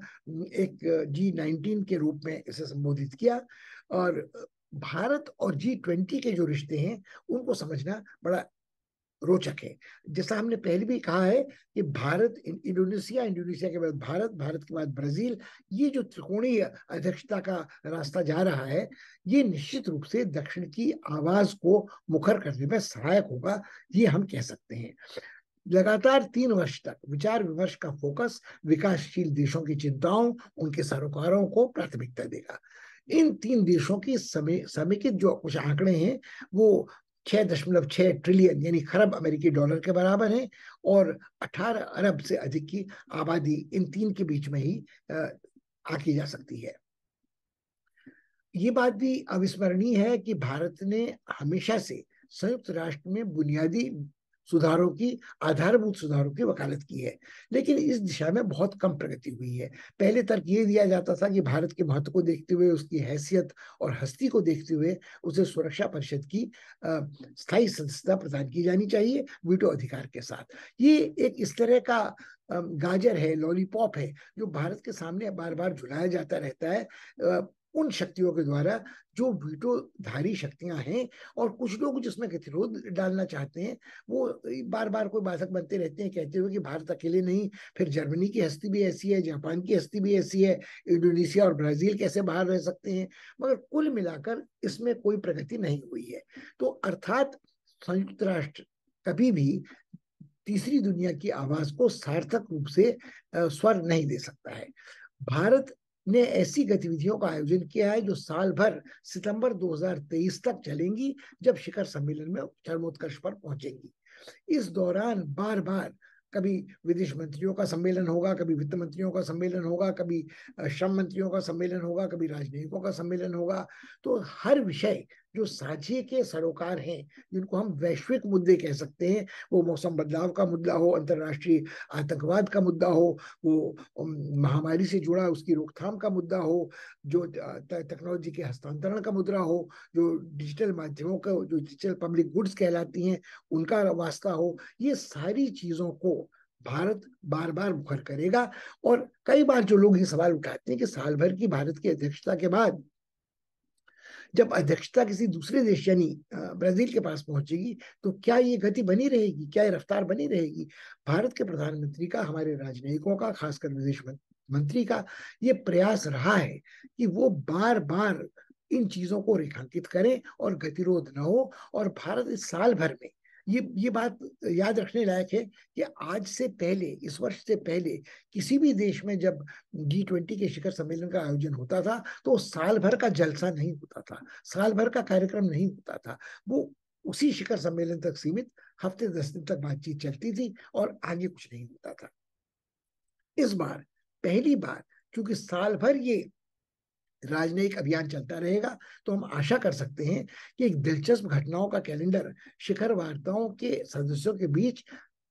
एक जी नाइनटीन के रूप में इसे संबोधित किया और भारत और जी ट्वेंटी के जो रिश्ते हैं उनको समझना बड़ा रोचक है जैसा हमने पहले भी कहा है कि भारत इंडोनेशिया इंडोनेशिया के बाद भारत भारत के बाद ब्राजील ये जो त्रिकोणीय अध्यक्षता का रास्ता जा रहा है ये निश्चित रूप से दक्षिण की आवाज को मुखर करने में सहायक होगा ये हम कह सकते हैं लगातार तीन वर्ष तक विचार विमर्श का फोकस विकासशील देशों की चिंताओं उनके सरोकारों को प्राथमिकता देगा इन तीन देशों की समेकित जो कुछ आंकड़े हैं वो छह दशमलव छह ट्रिलियन यानी खरब अमेरिकी डॉलर के बराबर है और अठारह अरब से अधिक की आबादी इन तीन के बीच में ही आकी जा सकती है ये बात भी अविस्मरणीय है कि भारत ने हमेशा से संयुक्त राष्ट्र में बुनियादी सुधारों की आधारभूत सुधारों की वकालत की है लेकिन इस दिशा में बहुत कम प्रगति हुई है पहले तर्क ये दिया जाता था कि भारत के महत्व को देखते हुए उसकी हैसियत और हस्ती को देखते हुए उसे सुरक्षा परिषद की स्थायी सदस्यता प्रदान की जानी चाहिए वीटो अधिकार के साथ ये एक इस तरह का गाजर है लॉलीपॉप है जो भारत के सामने बार बार झुलाया जाता रहता है उन शक्तियों के द्वारा जो वीटोधारी शक्तियां हैं और कुछ लोग जिसमें गतिरोध डालना चाहते हैं वो बार बार कोई बाधक बनते रहते हैं कहते हुए कि भारत अकेले नहीं फिर जर्मनी की हस्ती भी ऐसी है जापान की हस्ती भी ऐसी है इंडोनेशिया और ब्राजील कैसे बाहर रह सकते हैं मगर कुल मिलाकर इसमें कोई प्रगति नहीं हुई है तो अर्थात संयुक्त राष्ट्र कभी भी तीसरी दुनिया की आवाज को सार्थक रूप से स्वर नहीं दे सकता है भारत ने ऐसी गतिविधियों का आयोजन किया है जो साल भर सितंबर 2023 तक चलेंगी जब शिखर सम्मेलन में चरमोत्कर्ष पर पहुंचेंगी इस दौरान बार बार कभी विदेश मंत्रियों का सम्मेलन होगा कभी वित्त मंत्रियों का सम्मेलन होगा कभी श्रम मंत्रियों का सम्मेलन होगा कभी राजनयिकों का सम्मेलन होगा तो हर विषय जो साझे के सरोकार हैं जिनको हम वैश्विक मुद्दे कह सकते हैं वो मौसम बदलाव का मुद्दा हो अंतर्राष्ट्रीय आतंकवाद का मुद्दा हो वो महामारी से जुड़ा उसकी रोकथाम का मुद्दा हो जो टेक्नोलॉजी के हस्तांतरण का मुद्दा हो जो डिजिटल माध्यमों का जो डिजिटल पब्लिक गुड्स कहलाती हैं उनका वास्ता हो ये सारी चीज़ों को भारत बार बार मुखर करेगा और कई बार जो लोग ये सवाल उठाते हैं कि साल भर की भारत की अध्यक्षता के बाद जब अध्यक्षता किसी दूसरे देश यानी ब्राजील के पास पहुंचेगी तो क्या ये गति बनी रहेगी क्या ये रफ्तार बनी रहेगी भारत के प्रधानमंत्री का हमारे राजनयिकों का खासकर विदेश मंत्री का ये प्रयास रहा है कि वो बार बार इन चीजों को रेखांकित करें और गतिरोध न हो और भारत इस साल भर में ये ये बात याद रखने लायक है कि आज से पहले इस वर्ष से पहले किसी भी देश में जब जी ट्वेंटी के शिखर सम्मेलन का आयोजन होता था तो साल भर का जलसा नहीं होता था साल भर का कार्यक्रम नहीं होता था वो उसी शिखर सम्मेलन तक सीमित हफ्ते दस दिन तक बातचीत चलती थी और आगे कुछ नहीं होता था इस बार पहली बार क्योंकि साल भर ये राजनयिक अभियान चलता रहेगा तो हम आशा कर सकते हैं कि एक दिलचस्प घटनाओं का कैलेंडर शिखर वार्ताओं के सदस्यों के बीच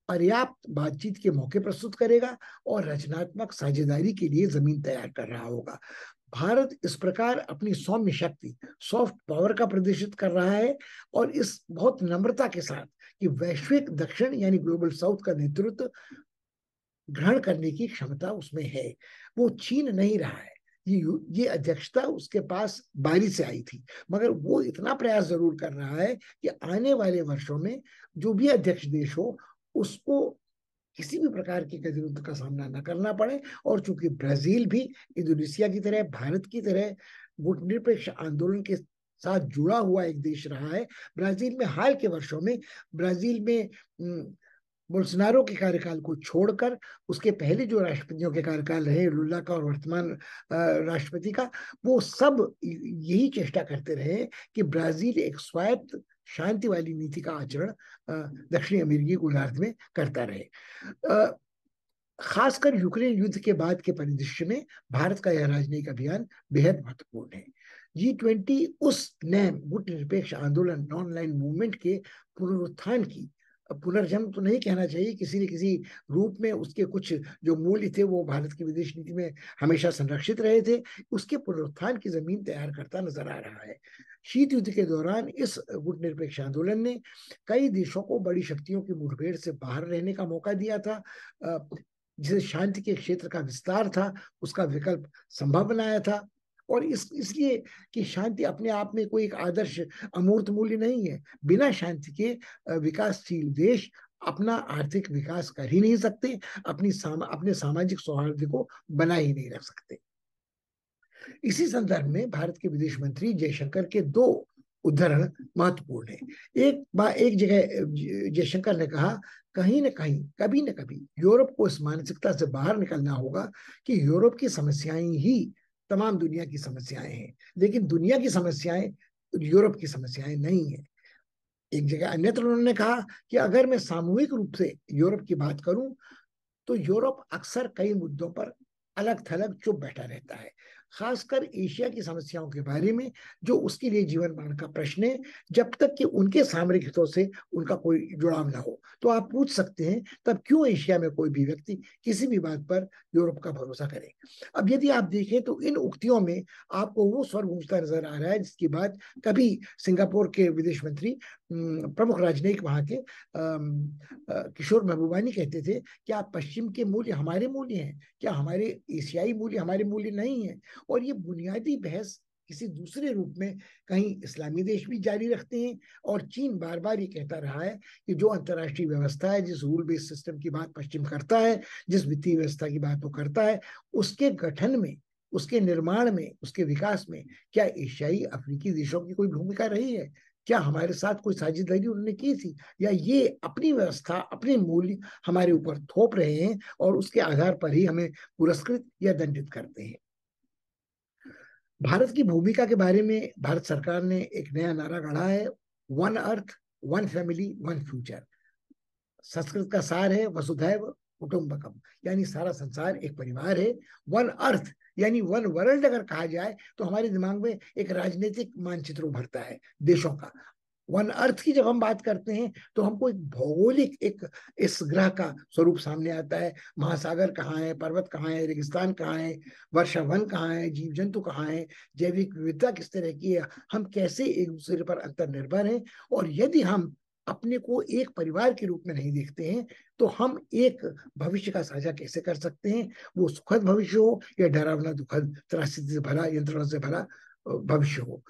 पर्याप्त बातचीत के मौके प्रस्तुत करेगा और रचनात्मक साझेदारी के लिए जमीन तैयार कर रहा होगा भारत इस प्रकार अपनी सौम्य शक्ति सॉफ्ट पावर का प्रदर्शित कर रहा है और इस बहुत नम्रता के साथ कि वैश्विक दक्षिण यानी ग्लोबल साउथ का नेतृत्व ग्रहण करने की क्षमता उसमें है वो चीन नहीं रहा है ये अध्यक्षता उसके पास बारी से आई थी मगर वो इतना प्रयास जरूर कर रहा है कि आने वाले वर्षों में जो भी अध्यक्ष देश हो उसको किसी भी प्रकार की गतिरोध का सामना न करना पड़े और चूंकि ब्राजील भी इंडोनेशिया की तरह भारत की तरह गुट निरपेक्ष आंदोलन के साथ जुड़ा हुआ एक देश रहा है ब्राजील में हाल के वर्षों में ब्राजील में बोल्सनारो के कार्यकाल को छोड़कर उसके पहले जो राष्ट्रपतियों के कार्यकाल रहे लुल्ला का और वर्तमान राष्ट्रपति का वो सब यही चेष्टा करते रहे कि ब्राजील एक स्वायत्त शांति वाली नीति का आचरण दक्षिणी अमेरिकी गोलार्ध में करता रहे खासकर यूक्रेन युद्ध के बाद के परिदृश्य में भारत का यह राजनयिक अभियान बेहद महत्वपूर्ण है जी ट्वेंटी उस नैम गुट निरपेक्ष आंदोलन नॉन लाइन मूवमेंट के पुनरुत्थान की पुनर्जन्म तो नहीं कहना चाहिए किसी न किसी रूप में उसके कुछ जो मूल्य थे वो भारत की विदेश नीति में हमेशा संरक्षित रहे थे उसके पुनरुत्थान की जमीन तैयार करता नजर आ रहा है शीत युद्ध के दौरान इस गुट निरपेक्ष आंदोलन ने कई देशों को बड़ी शक्तियों की मुठभेड़ से बाहर रहने का मौका दिया था जिसे शांति के क्षेत्र का विस्तार था उसका विकल्प संभव बनाया था और इस इसलिए कि शांति अपने आप में कोई एक आदर्श अमूर्त मूल्य नहीं है बिना शांति के विकासशील देश अपना आर्थिक विकास कर ही नहीं सकते अपनी साम, अपने सामाजिक सौहार्द को बना ही नहीं रख सकते इसी संदर्भ में भारत के विदेश मंत्री जयशंकर के दो उदाहरण महत्वपूर्ण है एक बार एक जगह जयशंकर ने कहा कहीं न कहीं कभी न कभी यूरोप को इस मानसिकता से बाहर निकलना होगा कि यूरोप की समस्याएं ही तमाम दुनिया की समस्याएं हैं लेकिन दुनिया की समस्याएं यूरोप की समस्याएं नहीं है एक जगह अन्यत्र उन्होंने कहा कि अगर मैं सामूहिक रूप से यूरोप की बात करूं तो यूरोप अक्सर कई मुद्दों पर अलग थलग चुप बैठा रहता है खासकर एशिया की समस्याओं के बारे में जो उसके लिए जीवन मरण का प्रश्न है जब तक कि उनके सामरिक हितों से उनका कोई जुड़ाव ना हो तो आप पूछ सकते हैं तब क्यों एशिया में कोई भी व्यक्ति किसी भी बात पर यूरोप का भरोसा करे अब यदि आप देखें तो इन उक्तियों में आपको वो स्वर गूंजता नजर आ रहा है जिसकी बात कभी सिंगापुर के विदेश मंत्री प्रमुख राजनयिक वहाँ के किशोर महबूबानी कहते थे कि आप पश्चिम के मूल्य हमारे मूल्य हैं क्या हमारे एशियाई मूल्य हमारे मूल्य नहीं है और ये बुनियादी बहस किसी दूसरे रूप में कहीं इस्लामी देश भी जारी रखते हैं और चीन बार बार ये कहता रहा है कि जो अंतर्राष्ट्रीय व्यवस्था है जिस रूल बेस्ड सिस्टम की बात पश्चिम करता है जिस वित्तीय व्यवस्था की बात वो करता है उसके गठन में उसके निर्माण में उसके विकास में क्या एशियाई अफ्रीकी देशों की कोई भूमिका रही है क्या हमारे साथ कोई साझेदारी उन्होंने की थी या ये अपनी व्यवस्था अपने मूल्य हमारे ऊपर थोप रहे हैं और उसके आधार पर ही हमें पुरस्कृत या दंडित करते हैं भारत की भूमिका के बारे में भारत सरकार ने एक नया नारा गढ़ा है one earth one family one future Sanskrit का सार है वसुधैव कुटुंबकम यानी सारा संसार एक परिवार है वन अर्थ यानी वन वर्ल्ड अगर कहा जाए तो हमारे दिमाग में एक राजनीतिक मानचित्र उभरता है देशों का वन अर्थ की जब हम बात करते हैं तो हमको एक भौगोलिक एक इस ग्रह का स्वरूप सामने आता है महासागर कहाँ है पर्वत कहाँ है रेगिस्तान कहाँ है वर्षा वन कहाँ है जीव जंतु कहाँ है जैविक विविधता किस तरह की है हम कैसे एक दूसरे पर अंतर निर्भर है और यदि हम अपने को एक परिवार के रूप में नहीं देखते हैं तो हम एक भविष्य का साझा कैसे कर सकते हैं वो सुखद भविष्य हो या डरावना दुखद त्रासदी से भरा यंत्रणा से भरा भविष्य हो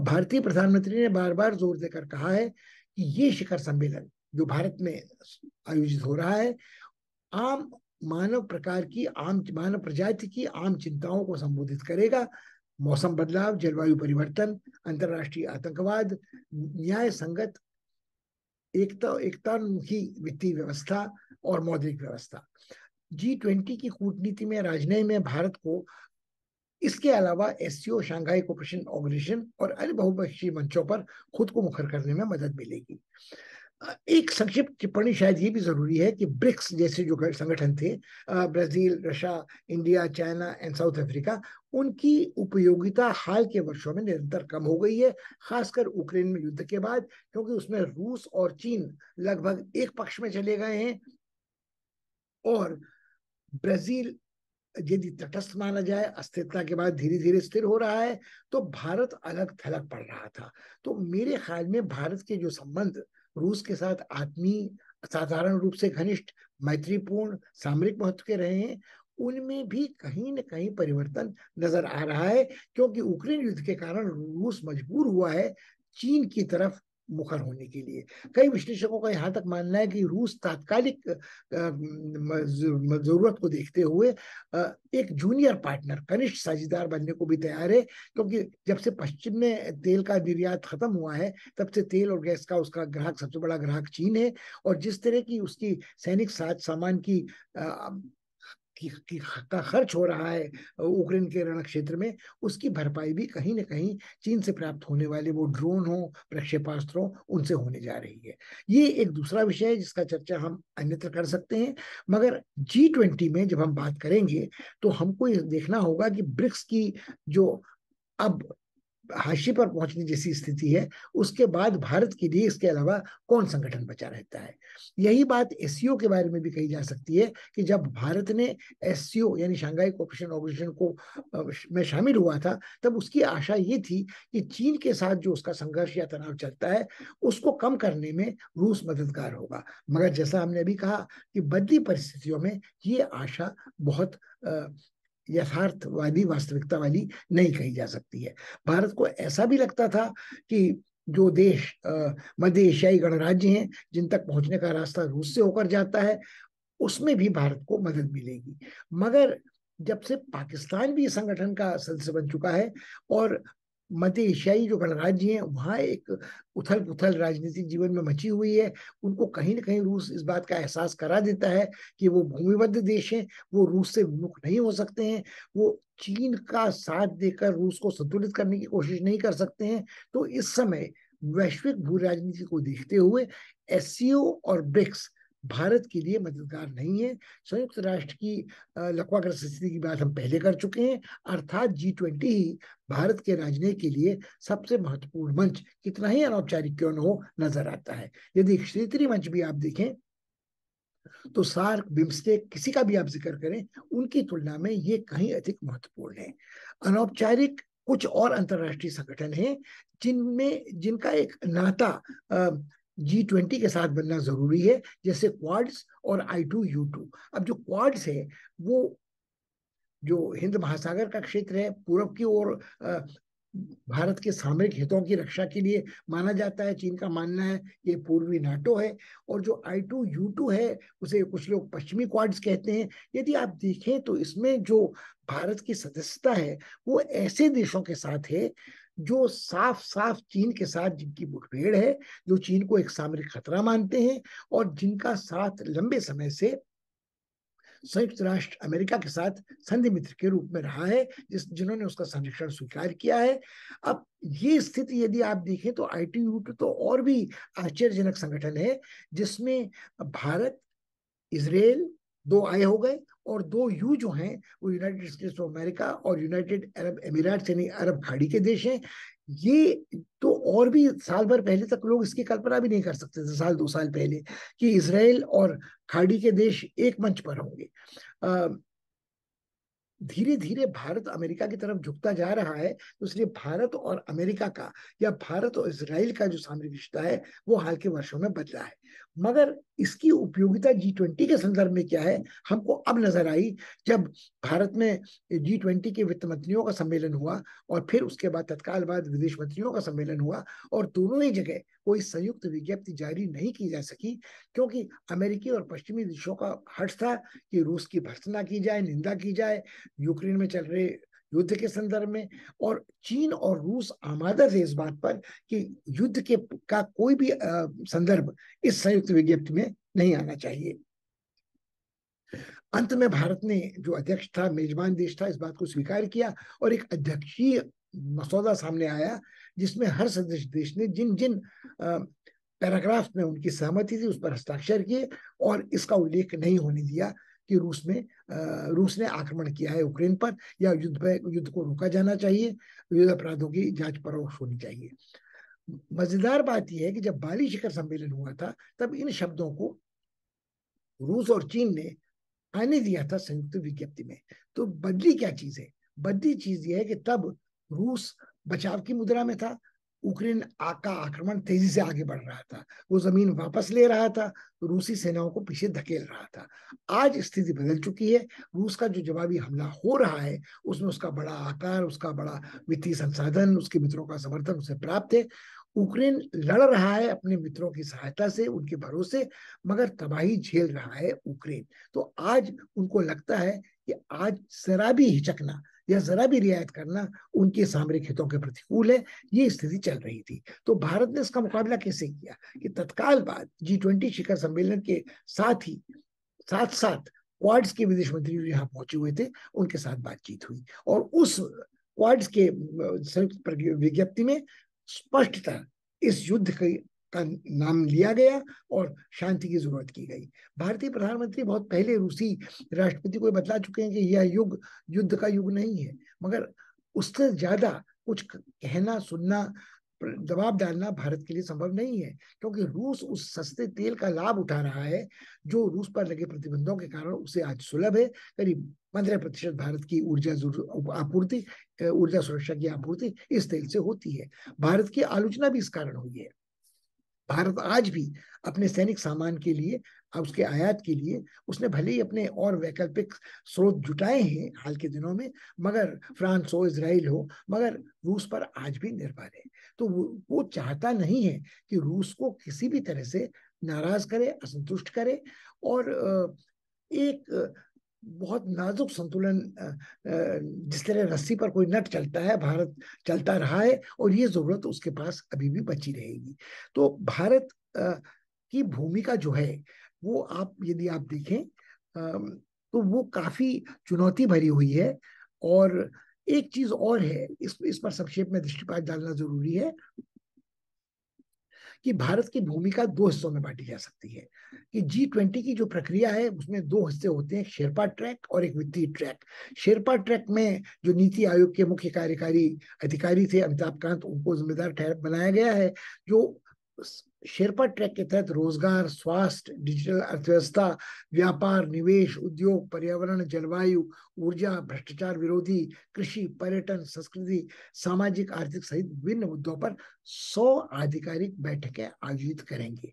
भारतीय प्रधानमंत्री ने बार बार जोर देकर कहा है कि ये शिखर सम्मेलन जो भारत में आयोजित हो रहा है आम मानव प्रकार की आम मानव प्रजाति की आम चिंताओं को संबोधित करेगा मौसम बदलाव जलवायु परिवर्तन अंतर्राष्ट्रीय आतंकवाद न्याय संगत एकता एकतामुखी वित्तीय व्यवस्था और मौद्रिक व्यवस्था जी ट्वेंटी की कूटनीति में राजनय में भारत को इसके अलावा एससीओ शंघाई कोऑपरेशन ऑर्गेनाइजेशन और अन्य बहुपक्षीय मंचों पर खुद को मुखर करने में मदद मिलेगी एक संक्षिप्त टिप्पणी शायद ये भी जरूरी है कि ब्रिक्स जैसे जो संगठन थे Brazil Russia India China and south Africa उनकी उपयोगिता हाल के वर्षों में निरंतर कम हो गई है खासकर यूक्रेन में युद्ध के बाद क्योंकि उसमें रूस और चीन लगभग एक पक्ष में चले गए हैं और ब्राजील यदि तटस्थ माना जाए अस्थिरता के बाद धीरे धीरे स्थिर हो रहा है तो भारत अलग थलग पड़ रहा था तो मेरे ख्याल में भारत के जो संबंध रूस के साथ आत्मी साधारण रूप से घनिष्ठ मैत्रीपूर्ण सामरिक महत्व के रहे हैं उनमें भी कहीं न कहीं परिवर्तन नजर आ रहा है क्योंकि यूक्रेन युद्ध के कारण रूस मजबूर हुआ है चीन की तरफ मुखर होने के लिए कई विश्लेषकों का यहाँ तक मानना है कि रूस तात्कालिक जरूरत को देखते हुए एक जूनियर पार्टनर कनिष्ठ साझेदार बनने को भी तैयार है क्योंकि जब से पश्चिम में तेल का निर्यात खत्म हुआ है तब से तेल और गैस का उसका ग्राहक सबसे बड़ा ग्राहक चीन है और जिस तरह की उसकी सैनिक साज सामान की की का खर्च हो रहा है यूक्रेन के रण क्षेत्र में उसकी भरपाई भी कहीं ना कहीं चीन से प्राप्त होने वाले वो ड्रोन हो प्रक्षेपास्त्र हो उनसे होने जा रही है ये एक दूसरा विषय है जिसका चर्चा हम अन्यत्र कर सकते हैं मगर जी ट्वेंटी में जब हम बात करेंगे तो हमको ये देखना होगा कि ब्रिक्स की जो अब हाशी पर पहुंचने जैसी स्थिति है उसके बाद भारत के लिए इसके अलावा कौन संगठन बचा रहता है यही बात एस e के बारे में भी कही जा सकती है कि जब भारत ने एस e यानी शंघाई कोऑपरेशन ऑर्गेनाइजेशन को में शामिल हुआ था तब उसकी आशा ये थी कि चीन के साथ जो उसका संघर्ष या तनाव चलता है उसको कम करने में रूस मददगार होगा मगर जैसा हमने अभी कहा कि बदली परिस्थितियों में ये आशा बहुत यथार्थवादी वास्तविकता वाली नहीं कही जा सकती है भारत को ऐसा भी लगता था कि जो देश मध्य एशियाई गणराज्य हैं जिन तक पहुंचने का रास्ता रूस से होकर जाता है उसमें भी भारत को मदद मिलेगी मगर जब से पाकिस्तान भी संगठन का सदस्य बन चुका है और मध्य एशियाई जो गणराज्य हैं वहाँ एक उथल पुथल राजनीतिक जीवन में मची हुई है उनको कहीं ना कहीं रूस इस बात का एहसास करा देता है कि वो भूमिबद्ध देश हैं वो रूस से विमुख नहीं हो सकते हैं वो चीन का साथ देकर रूस को संतुलित करने की कोशिश नहीं कर सकते हैं तो इस समय वैश्विक भू राजनीति को देखते हुए एस और ब्रिक्स भारत के लिए मददगार नहीं है संयुक्त राष्ट्र की लकवाग्रस्त स्थिति की बात हम पहले कर चुके हैं अर्थात जी ट्वेंटी ही भारत के राजनय के लिए सबसे महत्वपूर्ण मंच कितना ही अनौपचारिक क्यों न हो नजर आता है यदि क्षेत्रीय मंच भी आप देखें तो सार्क बिम्स्टेक किसी का भी आप जिक्र करें उनकी तुलना में ये कहीं अधिक महत्वपूर्ण है अनौपचारिक कुछ और अंतरराष्ट्रीय संगठन हैं जिनमें जिनका एक नाता जी ट्वेंटी के साथ बनना जरूरी है जैसे क्वाड्स और आई टू यू टू अब जो क्वाड्स है वो जो हिंद महासागर का क्षेत्र है पूर्व की ओर भारत के सामरिक हितों की रक्षा के लिए माना जाता है चीन का मानना है ये पूर्वी नाटो है और जो आई टू यू टू है उसे कुछ लोग पश्चिमी क्वाड्स कहते हैं यदि आप देखें तो इसमें जो भारत की सदस्यता है वो ऐसे देशों के साथ है जो साफ साफ चीन के साथ जिनकी मुठभेड़ है जो चीन को एक सामरिक खतरा मानते हैं और जिनका साथ लंबे समय से संयुक्त राष्ट्र अमेरिका के साथ संधि मित्र के रूप में रहा है जिस जिन्होंने उसका संरक्षण स्वीकार किया है अब ये स्थिति यदि आप देखें तो आई तो और भी आश्चर्यजनक संगठन है जिसमें भारत इसराइल दो आए हो गए और दो यू जो हैं वो यूनाइटेड स्टेट्स ऑफ अमेरिका और यूनाइटेड अरब अमीरात यानी अरब खाड़ी के देश हैं ये तो और भी साल भर पहले तक लोग इसकी कल्पना भी नहीं कर सकते थे साल दो साल पहले कि इसराइल और खाड़ी के देश एक मंच पर होंगे धीरे धीरे भारत अमेरिका की तरफ झुकता जा रहा है तो इसलिए भारत और अमेरिका का या भारत और इसराइल का जो सामरिक रिश्ता है वो हाल के वर्षों में बदला है मगर इसकी उपयोगिता जी ट्वेंटी के संदर्भ में क्या है हमको अब नजर आई जब भारत में जी ट्वेंटी के वित्त मंत्रियों का सम्मेलन हुआ और फिर उसके बाद तत्काल बाद विदेश मंत्रियों का सम्मेलन हुआ और दोनों ही जगह कोई संयुक्त विज्ञप्ति जारी नहीं की जा सकी क्योंकि अमेरिकी और पश्चिमी देशों का हर्ष था कि रूस की भर्सना की जाए निंदा की जाए यूक्रेन में चल रहे युद्ध के संदर्भ में और चीन और रूस आमादा थे इस बात पर कि युद्ध के का कोई भी संदर्भ इस संयुक्त विज्ञप्ति में नहीं आना चाहिए अंत में भारत ने जो अध्यक्ष था मेजबान देश था इस बात को स्वीकार किया और एक अध्यक्षीय मसौदा सामने आया जिसमें हर सदस्य देश ने जिन जिन पैराग्राफ में उनकी सहमति थी उस पर हस्ताक्षर किए और इसका उल्लेख नहीं होने दिया कि रूस में रूस ने आक्रमण किया है यूक्रेन पर या युद्ध पर युद्ध को रोका जाना चाहिए युद्ध अपराधों की जांच परोक्ष होनी चाहिए मजेदार बात यह है कि जब बाली शिखर सम्मेलन हुआ था तब इन शब्दों को रूस और चीन ने आने दिया था संयुक्त विज्ञप्ति में तो बदली क्या चीज है बदली चीज यह है कि तब रूस बचाव की मुद्रा में था यूक्रेन का आक्रमण तेजी से आगे बढ़ रहा था वो जमीन वापस ले रहा था तो रूसी सेनाओं को पीछे धकेल रहा था आज स्थिति बदल चुकी है रूस का जो जवाबी हमला हो रहा है उसमें उसका बड़ा आकार उसका बड़ा वित्तीय संसाधन उसके मित्रों का समर्थन उसे प्राप्त है यूक्रेन लड़ रहा है अपने मित्रों की सहायता से उनके भरोसे मगर तबाही झेल रहा है यूक्रेन तो आज उनको लगता है कि आज जरा भी हिचकना या जरा भी रियायत करना उनके सामरिक हितों के प्रतिकूल है ये स्थिति चल रही थी तो भारत ने इसका मुकाबला कैसे किया कि तत्काल बाद जी ट्वेंटी शिखर सम्मेलन के साथ ही साथ साथ क्वाड्स के विदेश मंत्री यहाँ पहुंचे हुए थे उनके साथ बातचीत हुई और उस क्वाड्स के संयुक्त विज्ञप्ति में स्पष्टता इस युद्ध की का नाम लिया गया और शांति की जरूरत की गई भारतीय प्रधानमंत्री बहुत पहले रूसी राष्ट्रपति को बतला चुके हैं कि यह युग युद्ध का युग नहीं है मगर उससे ज्यादा कुछ कहना सुनना दबाव डालना भारत के लिए संभव नहीं है क्योंकि रूस उस सस्ते तेल का लाभ उठा रहा है जो रूस पर लगे प्रतिबंधों के कारण उसे आज सुलभ है करीब पंद्रह प्रतिशत भारत की ऊर्जा आपूर्ति ऊर्जा सुरक्षा की आपूर्ति इस तेल से होती है भारत की आलोचना भी इस कारण हुई है भारत आज भी अपने सैनिक सामान के लिए उसके आयात के लिए उसने भले ही अपने और वैकल्पिक स्रोत जुटाए हैं हाल के दिनों में मगर फ्रांस हो इसराइल हो मगर रूस पर आज भी निर्भर है तो वो, वो चाहता नहीं है कि रूस को किसी भी तरह से नाराज करे असंतुष्ट करे और एक बहुत नाजुक संतुलन जिस तरह रस्सी पर कोई नट चलता है भारत चलता रहा है और ये जरूरत उसके पास अभी भी बची रहेगी तो भारत की भूमिका जो है वो आप यदि आप देखें तो वो काफी चुनौती भरी हुई है और एक चीज और है इस इस पर संक्षेप में दृष्टिपात डालना जरूरी है कि भारत की भूमिका दो हिस्सों में बांटी जा सकती है कि जी ट्वेंटी की जो प्रक्रिया है उसमें दो हिस्से होते हैं शेरपा ट्रैक और एक वित्तीय ट्रैक शेरपा ट्रैक में जो नीति आयोग के मुख्य कार्यकारी अधिकारी थे अमिताभ कांत उनको जिम्मेदार ठहर बनाया गया है जो शेरपा ट्रैक के तहत रोजगार स्वास्थ्य डिजिटल अर्थव्यवस्था व्यापार निवेश उद्योग पर्यावरण जलवायु ऊर्जा भ्रष्टाचार विरोधी कृषि पर्यटन संस्कृति सामाजिक आर्थिक सहित विभिन्न मुद्दों पर सौ आधिकारिक बैठकें आयोजित करेंगे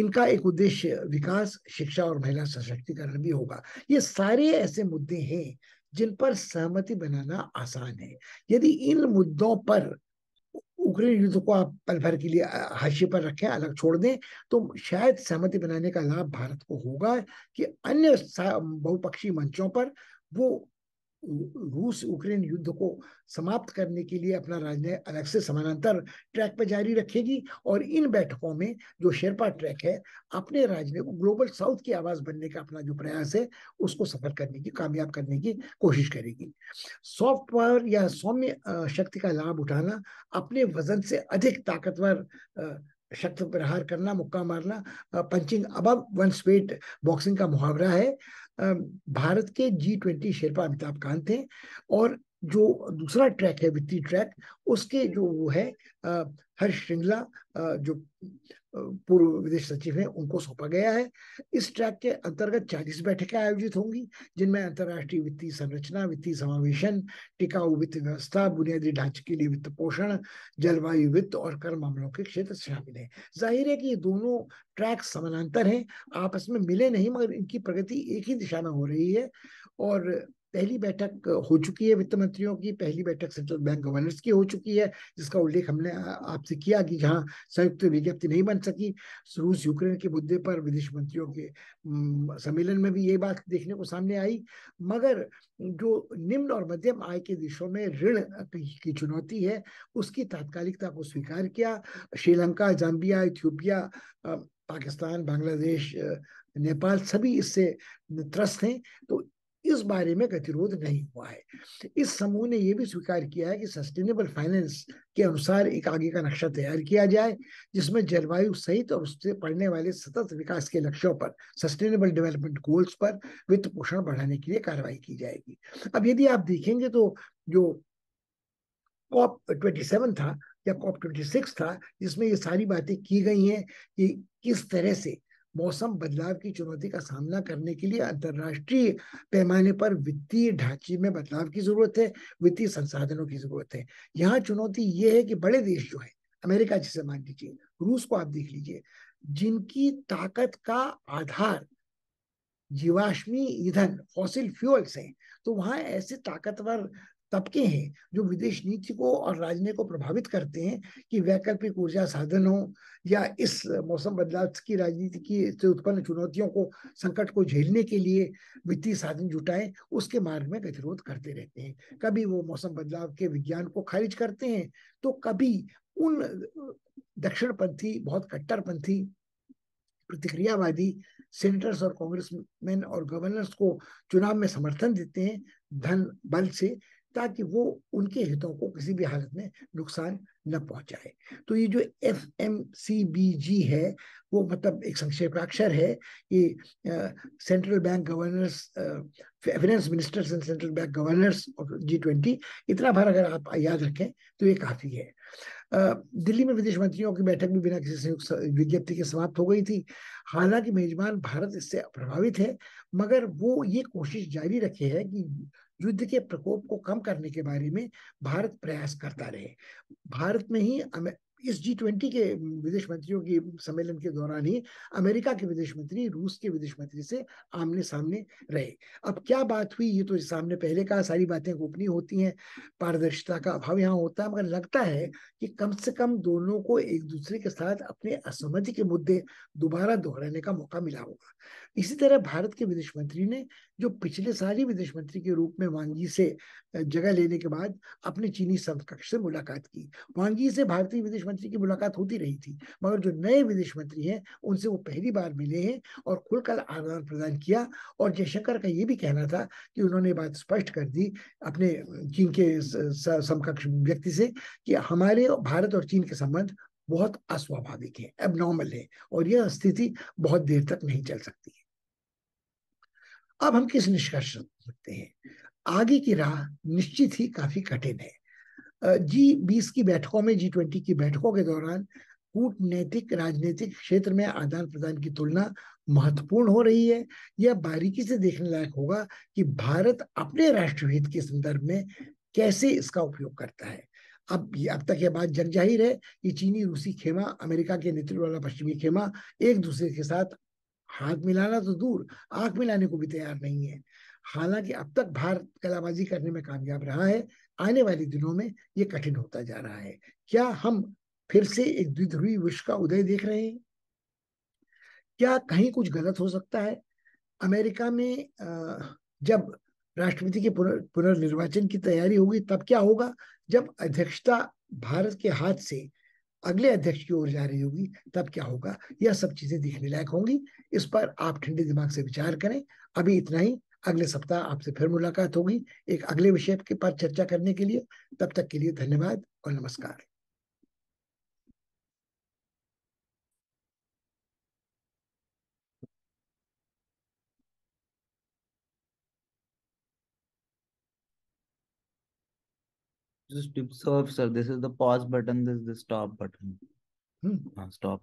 इनका एक उद्देश्य विकास शिक्षा और महिला सशक्तिकरण भी होगा ये सारे ऐसे मुद्दे हैं जिन पर सहमति बनाना आसान है यदि इन मुद्दों पर उग्र युद्ध को आप पल भर के लिए हाशिए पर रखें अलग छोड़ दें तो शायद सहमति बनाने का लाभ भारत को होगा कि अन्य बहुपक्षीय मंचों पर वो रूस यूक्रेन युद्ध को समाप्त करने के लिए अपना राजनय अलग से समानांतर ट्रैक पर जारी रखेगी और इन बैठकों में जो शेरपा ट्रैक है अपने राजनय को ग्लोबल साउथ की आवाज बनने का अपना जो प्रयास है उसको सफल करने की कामयाब करने की कोशिश करेगी सॉफ्ट पावर या सौम्य शक्ति का लाभ उठाना अपने वजन से अधिक ताकतवर शत्रु प्रहार करना मुक्का मारना punching above one's weight boxing का मुहावरा है भारत के G twenty sherpa Amitabh Kant थे और जो दूसरा ट्रैक है वित्तीय ट्रैक उसके जो वो है हर्ष श्रृंगला जो पूर्व विदेश सचिव है उनको सौंपा गया है इस ट्रैक के अंतर्गत चालीस बैठकें आयोजित होंगी जिनमें अंतरराष्ट्रीय वित्तीय संरचना वित्तीय समावेशन टिकाऊ वित्त व्यवस्था बुनियादी ढांचे के लिए वित्त पोषण जलवायु वित्त और कर मामलों के क्षेत्र शामिल है जाहिर है कि ये दोनों ट्रैक समानांतर हैं आपस में मिले नहीं मगर इनकी प्रगति एक ही दिशा में हो रही है और पहली बैठक हो चुकी है वित्त मंत्रियों की पहली बैठक सेंट्रल बैंक गवर्नर्स की हो चुकी है जिसका उल्लेख हमने आपसे किया कि जहां संयुक्त विज्ञप्ति नहीं बन सकी रूस यूक्रेन के मुद्दे पर विदेश मंत्रियों के सम्मेलन में भी ये बात देखने को सामने आई मगर जो निम्न और मध्यम आय के देशों में ऋण की चुनौती है उसकी तात्कालिकता को स्वीकार किया श्रीलंका जाम्बिया इथियोपिया पाकिस्तान बांग्लादेश नेपाल सभी इससे त्रस्त हैं तो इस बारे में गतिरोध नहीं हुआ है इस समूह ने यह भी स्वीकार किया है कि सस्टेनेबल फाइनेंस के अनुसार एक आगे का नक्शा तैयार किया जाए जिसमें जलवायु सहित और उससे पड़ने वाले सतत विकास के लक्ष्यों पर सस्टेनेबल डेवलपमेंट गोल्स पर वित्त पोषण बढ़ाने के लिए कार्रवाई की जाएगी अब यदि आप देखेंगे तो जो कॉप ट्वेंटी था या कॉप ट्वेंटी था जिसमें ये सारी बातें की गई हैं कि किस तरह से मौसम बदलाव की चुनौती का सामना करने के लिए अंतरराष्ट्रीय पैमाने पर वित्तीय ढांचे में बदलाव की जरूरत है वित्तीय संसाधनों की जरूरत है यहाँ चुनौती ये है कि बड़े देश जो है अमेरिका जिसे मान लीजिए रूस को आप देख लीजिए जिनकी ताकत का आधार जीवाश्मी ईंधन फॉसिल फ्यूल्स हैं तो वहां ऐसे ताकतवर तबके हैं जो विदेश नीति को और राजनीति को प्रभावित करते हैं कि वैकल्पिक ऊर्जा साधनों या इस मौसम बदलाव की राजनीति की से उत्पन्न चुनौतियों को संकट को झेलने के लिए वित्तीय साधन जुटाएं उसके मार्ग में गतिरोध करते रहते हैं कभी वो मौसम बदलाव के विज्ञान को खारिज करते हैं तो कभी उन दक्षिणपंथी बहुत कट्टरपंथी प्रतिक्रियावादी सेनेटर्स और कांग्रेस मैन और गवर्नर्स को चुनाव में समर्थन देते हैं धन बल से ताकि वो उनके हितों को किसी भी हालत में नुकसान न पहुंचाए तो ये जो F M C B G है वो मतलब एक संक्षेपाक्षर है ये central bank governors finance ministers and central bank governors of G twenty इतना भर अगर आप याद रखें तो ये काफ़ी है दिल्ली में विदेश मंत्रियों की बैठक भी बिना किसी संयुक्त विज्ञप्ति के समाप्त हो गई थी हालांकि मेजबान भारत इससे प्रभावित है मगर वो ये कोशिश जारी रखे है कि युद्ध के प्रकोप को कम करने के बारे में भारत प्रयास करता रहे भारत में ही इस जी ट्वेंटी के विदेश मंत्रियों के सम्मेलन के दौरान ही अमेरिका के विदेश मंत्री रूस के विदेश मंत्री से आमने सामने रहे अब क्या बात हुई ये तो सामने पहले कहा सारी बातें गोपनीय होती हैं पारदर्शिता का अभाव यहाँ होता है मगर लगता है कि कम से कम दोनों को एक दूसरे के साथ अपने असहमति के मुद्दे दोबारा दोहराने का मौका मिला होगा इसी तरह भारत के विदेश मंत्री ने जो पिछले साल ही विदेश मंत्री के रूप में वांगी से जगह लेने के बाद अपने चीनी समकक्ष से मुलाकात की वांगी से भारतीय विदेश मंत्री की मुलाकात होती रही थी मगर जो नए विदेश मंत्री हैं उनसे वो पहली बार मिले हैं और खुलकर आदान प्रदान किया और जयशंकर का ये भी कहना था कि उन्होंने बात स्पष्ट कर दी अपने चीन के समकक्ष व्यक्ति से कि हमारे भारत और चीन के संबंध बहुत अस्वाभाविक है एबनॉर्मल है और यह स्थिति बहुत देर तक नहीं चल सकती अब हम किस निष्कर्ष सकते हैं आगे की राह निश्चित ही काफी कठिन है जी बीस की बैठकों में जी ट्वेंटी की बैठकों के दौरान कूटनैतिक राजनीतिक क्षेत्र में आदान प्रदान की तुलना महत्वपूर्ण हो रही है यह बारीकी से देखने लायक होगा कि भारत अपने राष्ट्रहित के संदर्भ में कैसे इसका उपयोग करता है अब अब तक यह बात जन जाहिर है कि चीनी रूसी खेमा अमेरिका के नेतृत्व वाला पश्चिमी खेमा एक दूसरे के साथ हाथ मिलाना तो दूर आंख मिलाने को भी तैयार नहीं है हालांकि अब तक भारत कलाबाजी करने में कामयाब रहा है आने वाले दिनों में ये कठिन होता जा रहा है क्या हम फिर से एक द्विध्रुवी विश्व का उदय देख रहे हैं क्या कहीं कुछ गलत हो सकता है अमेरिका में जब राष्ट्रपति के पुनर्निर्वाचन की तैयारी होगी तब क्या होगा जब अध्यक्षता भारत के हाथ से अगले अध्यक्ष की ओर जा रही होगी तब क्या होगा यह सब चीजें देखने लायक होंगी इस पर आप ठंडे दिमाग से विचार करें अभी इतना ही अगले सप्ताह आपसे फिर मुलाकात होगी एक अगले विषय के पर चर्चा करने के लिए तब तक के लिए धन्यवाद और नमस्कार Just observe, sir. This is the pause button. This is the stop button. Hmm. Uh, stop.